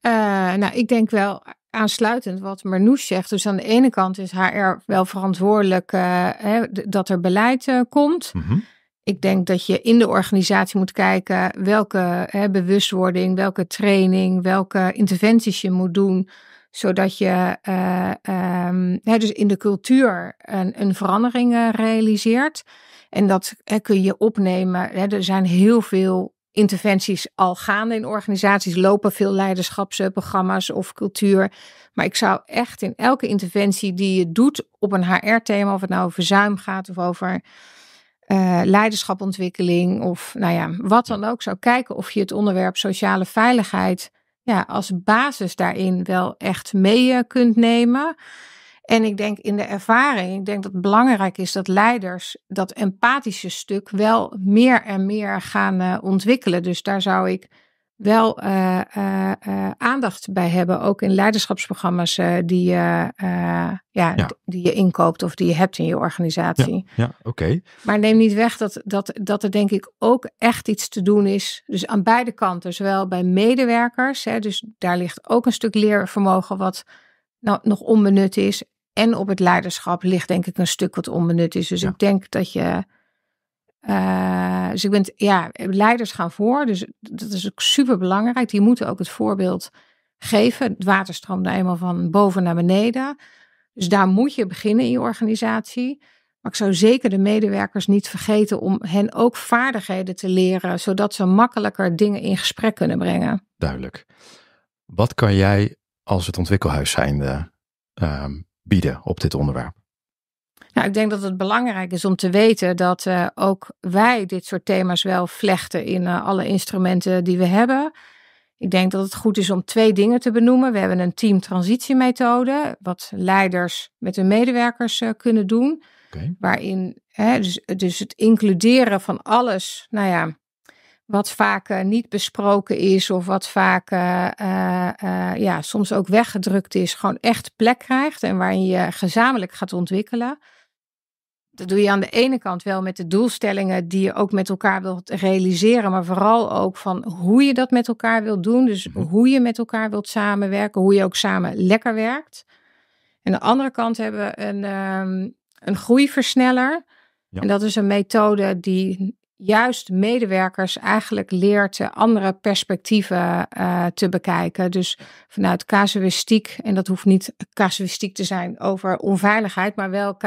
Eh, nou, ik denk wel aansluitend wat Marnoes zegt. Dus aan de ene kant is HR wel verantwoordelijk eh, hè, dat er beleid eh, komt. Mhm. Ik denk dat je in de organisatie moet kijken welke hè, bewustwording, welke training, welke interventies je moet doen. Zodat je ehm, hè, dus in de cultuur een, een verandering realiseert. En dat kun je opnemen. er zijn heel veel interventies al gaande in organisaties, lopen veel leiderschapsprogramma's of cultuur. Maar ik zou echt in elke interventie die je doet op een HR-thema, of het nou over zuim gaat of over eh, leiderschapontwikkeling of nou ja, wat dan ook, zou kijken of je het onderwerp sociale veiligheid ja, als basis daarin wel echt mee eh, kunt nemen. En ik denk in de ervaring, ik denk dat het belangrijk is dat leiders dat empathische stuk wel meer en meer gaan eh, ontwikkelen. Dus daar zou ik wel eh, eh, aandacht bij hebben, ook in leiderschapsprogramma's die, ja, ja. die je inkoopt of die je hebt in je organisatie. Ja, oké. Maar neem niet weg dat, dat, dat er denk ik ook echt iets te doen is, dus aan beide kanten, zowel bij medewerkers, hè, dus daar ligt ook een stuk leervermogen wat nou, nog onbenut is en op het leiderschap ligt denk ik een stuk wat onbenut is. Dus ik denk dat je. Eh, dus ik ben, ja, leiders gaan voor. Dus dat is ook super belangrijk. Die moeten ook het voorbeeld geven. Het water stroomt nou eenmaal van boven naar beneden. Dus daar moet je beginnen in je organisatie. Maar ik zou zeker de medewerkers niet vergeten om hen ook vaardigheden te leren, zodat ze makkelijker dingen in gesprek kunnen brengen. Duidelijk. Wat kan jij als het ontwikkelhuis zijnde ehm, bieden op dit onderwerp? Nou, ik denk dat het belangrijk is om te weten dat eh, ook wij dit soort thema's wel vlechten in eh, alle instrumenten die we hebben. Ik denk dat het goed is om twee dingen te benoemen. We hebben een team transitiemethode, wat leiders met hun medewerkers eh, kunnen doen. Waarin hè, dus, dus het includeren van alles, nou ja, wat vaak eh, niet besproken is of wat vaak eh, eh, ja, soms ook weggedrukt is, gewoon echt plek krijgt en waarin je gezamenlijk gaat ontwikkelen. Dat doe je aan de ene kant wel met de doelstellingen die je ook met elkaar wilt realiseren, maar vooral ook van hoe je dat met elkaar wilt doen. Dus mhm. hoe je met elkaar wilt samenwerken, hoe je ook samen lekker werkt. En aan de andere kant hebben we een, ehm, een groeiversneller. En dat is een methode die juist medewerkers eigenlijk leert eh, andere perspectieven eh, te bekijken. Dus vanuit casuïstiek, en dat hoeft niet casuïstiek te zijn over onveiligheid, maar wel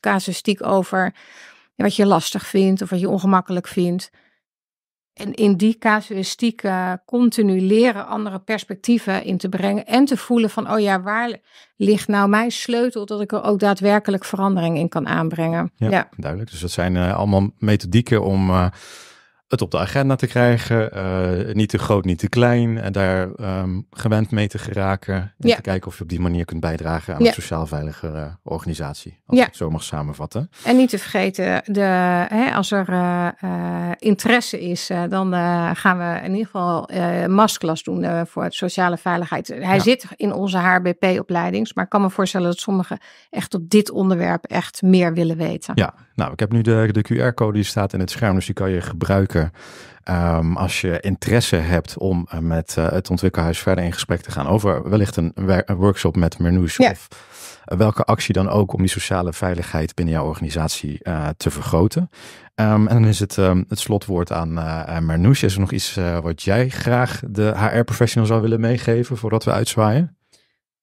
casuïstiek over wat je lastig vindt of wat je ongemakkelijk vindt. En in die casuïstiek continu leren andere perspectieven in te brengen en te voelen van, oh ja, waar ligt nou mijn sleutel dat ik er ook daadwerkelijk verandering in kan aanbrengen. Ja, duidelijk. Dus dat zijn eh, allemaal methodieken om eh, het op de agenda te krijgen. Eh, niet te groot, niet te klein. En daar ehm, gewend mee te geraken. En ja. te kijken of je op die manier kunt bijdragen aan een sociaal veiligere eh, organisatie. Als ja. ik het zo mag samenvatten. En niet te vergeten, de, hè, als er eh, interesse is, dan gaan we in ieder geval masklas doen voor sociale veiligheid. Hij zit in onze HRBP-opleidings. Maar ik kan me voorstellen dat sommigen echt op dit onderwerp echt meer willen weten. Ja, nou, ik heb nu de, de QR-code die staat in het scherm, dus die kan je gebruiken. Ehm, als je interesse hebt om eh, met eh, het ontwikkelhuis verder in gesprek te gaan over wellicht een, workshop met Mernoes ja. of eh, welke actie dan ook om die sociale veiligheid binnen jouw organisatie te vergroten. Ehm, en dan is het, ehm, het slotwoord aan uh, Mernoes. Is er nog iets wat jij graag de HR-professional zou willen meegeven voordat we uitzwaaien?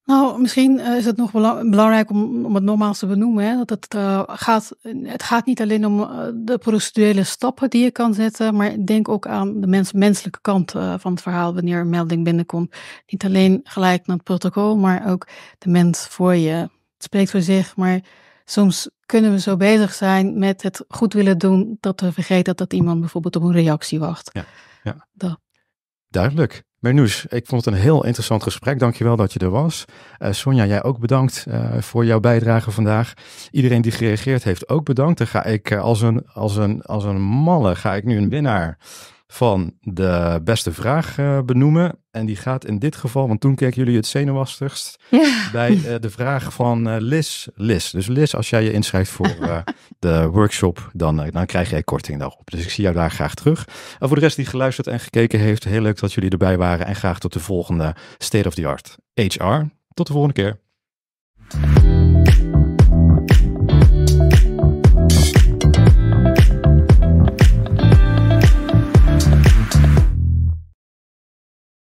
Nou, misschien eh, is het nog belangrijk om, om het nogmaals te benoemen. Hè? Dat het, eh, gaat, het gaat niet alleen om eh, de procedurele stappen die je kan zetten, maar denk ook aan de mens, menselijke kant van het verhaal wanneer een melding binnenkomt. Niet alleen gelijk naar het protocol, maar ook de mens voor je. Het spreekt voor zich, maar soms kunnen we zo bezig zijn met het goed willen doen dat we vergeten dat, dat iemand bijvoorbeeld op een reactie wacht. Ja, ja. Dat. Duidelijk. Mernoes, ik vond het een heel interessant gesprek. Dankjewel dat je er was. Uh, Sonja, jij ook bedankt eh, voor jouw bijdrage vandaag. Iedereen die gereageerd heeft ook bedankt. Dan ga ik eh, als, een, als, een, als een malle ga ik nu een winnaar van de beste vraag eh, benoemen. En die gaat in dit geval, want toen keken jullie het zenuwachtigst, bij eh, de vraag van uh, Liz. Dus Liz, als jij je inschrijft voor de workshop, dan, dan krijg jij korting daarop. Dus ik zie jou daar graag terug. En voor de rest die geluisterd en gekeken heeft, heel leuk dat jullie erbij waren. En graag tot de volgende State of the Art HR. Tot de volgende keer.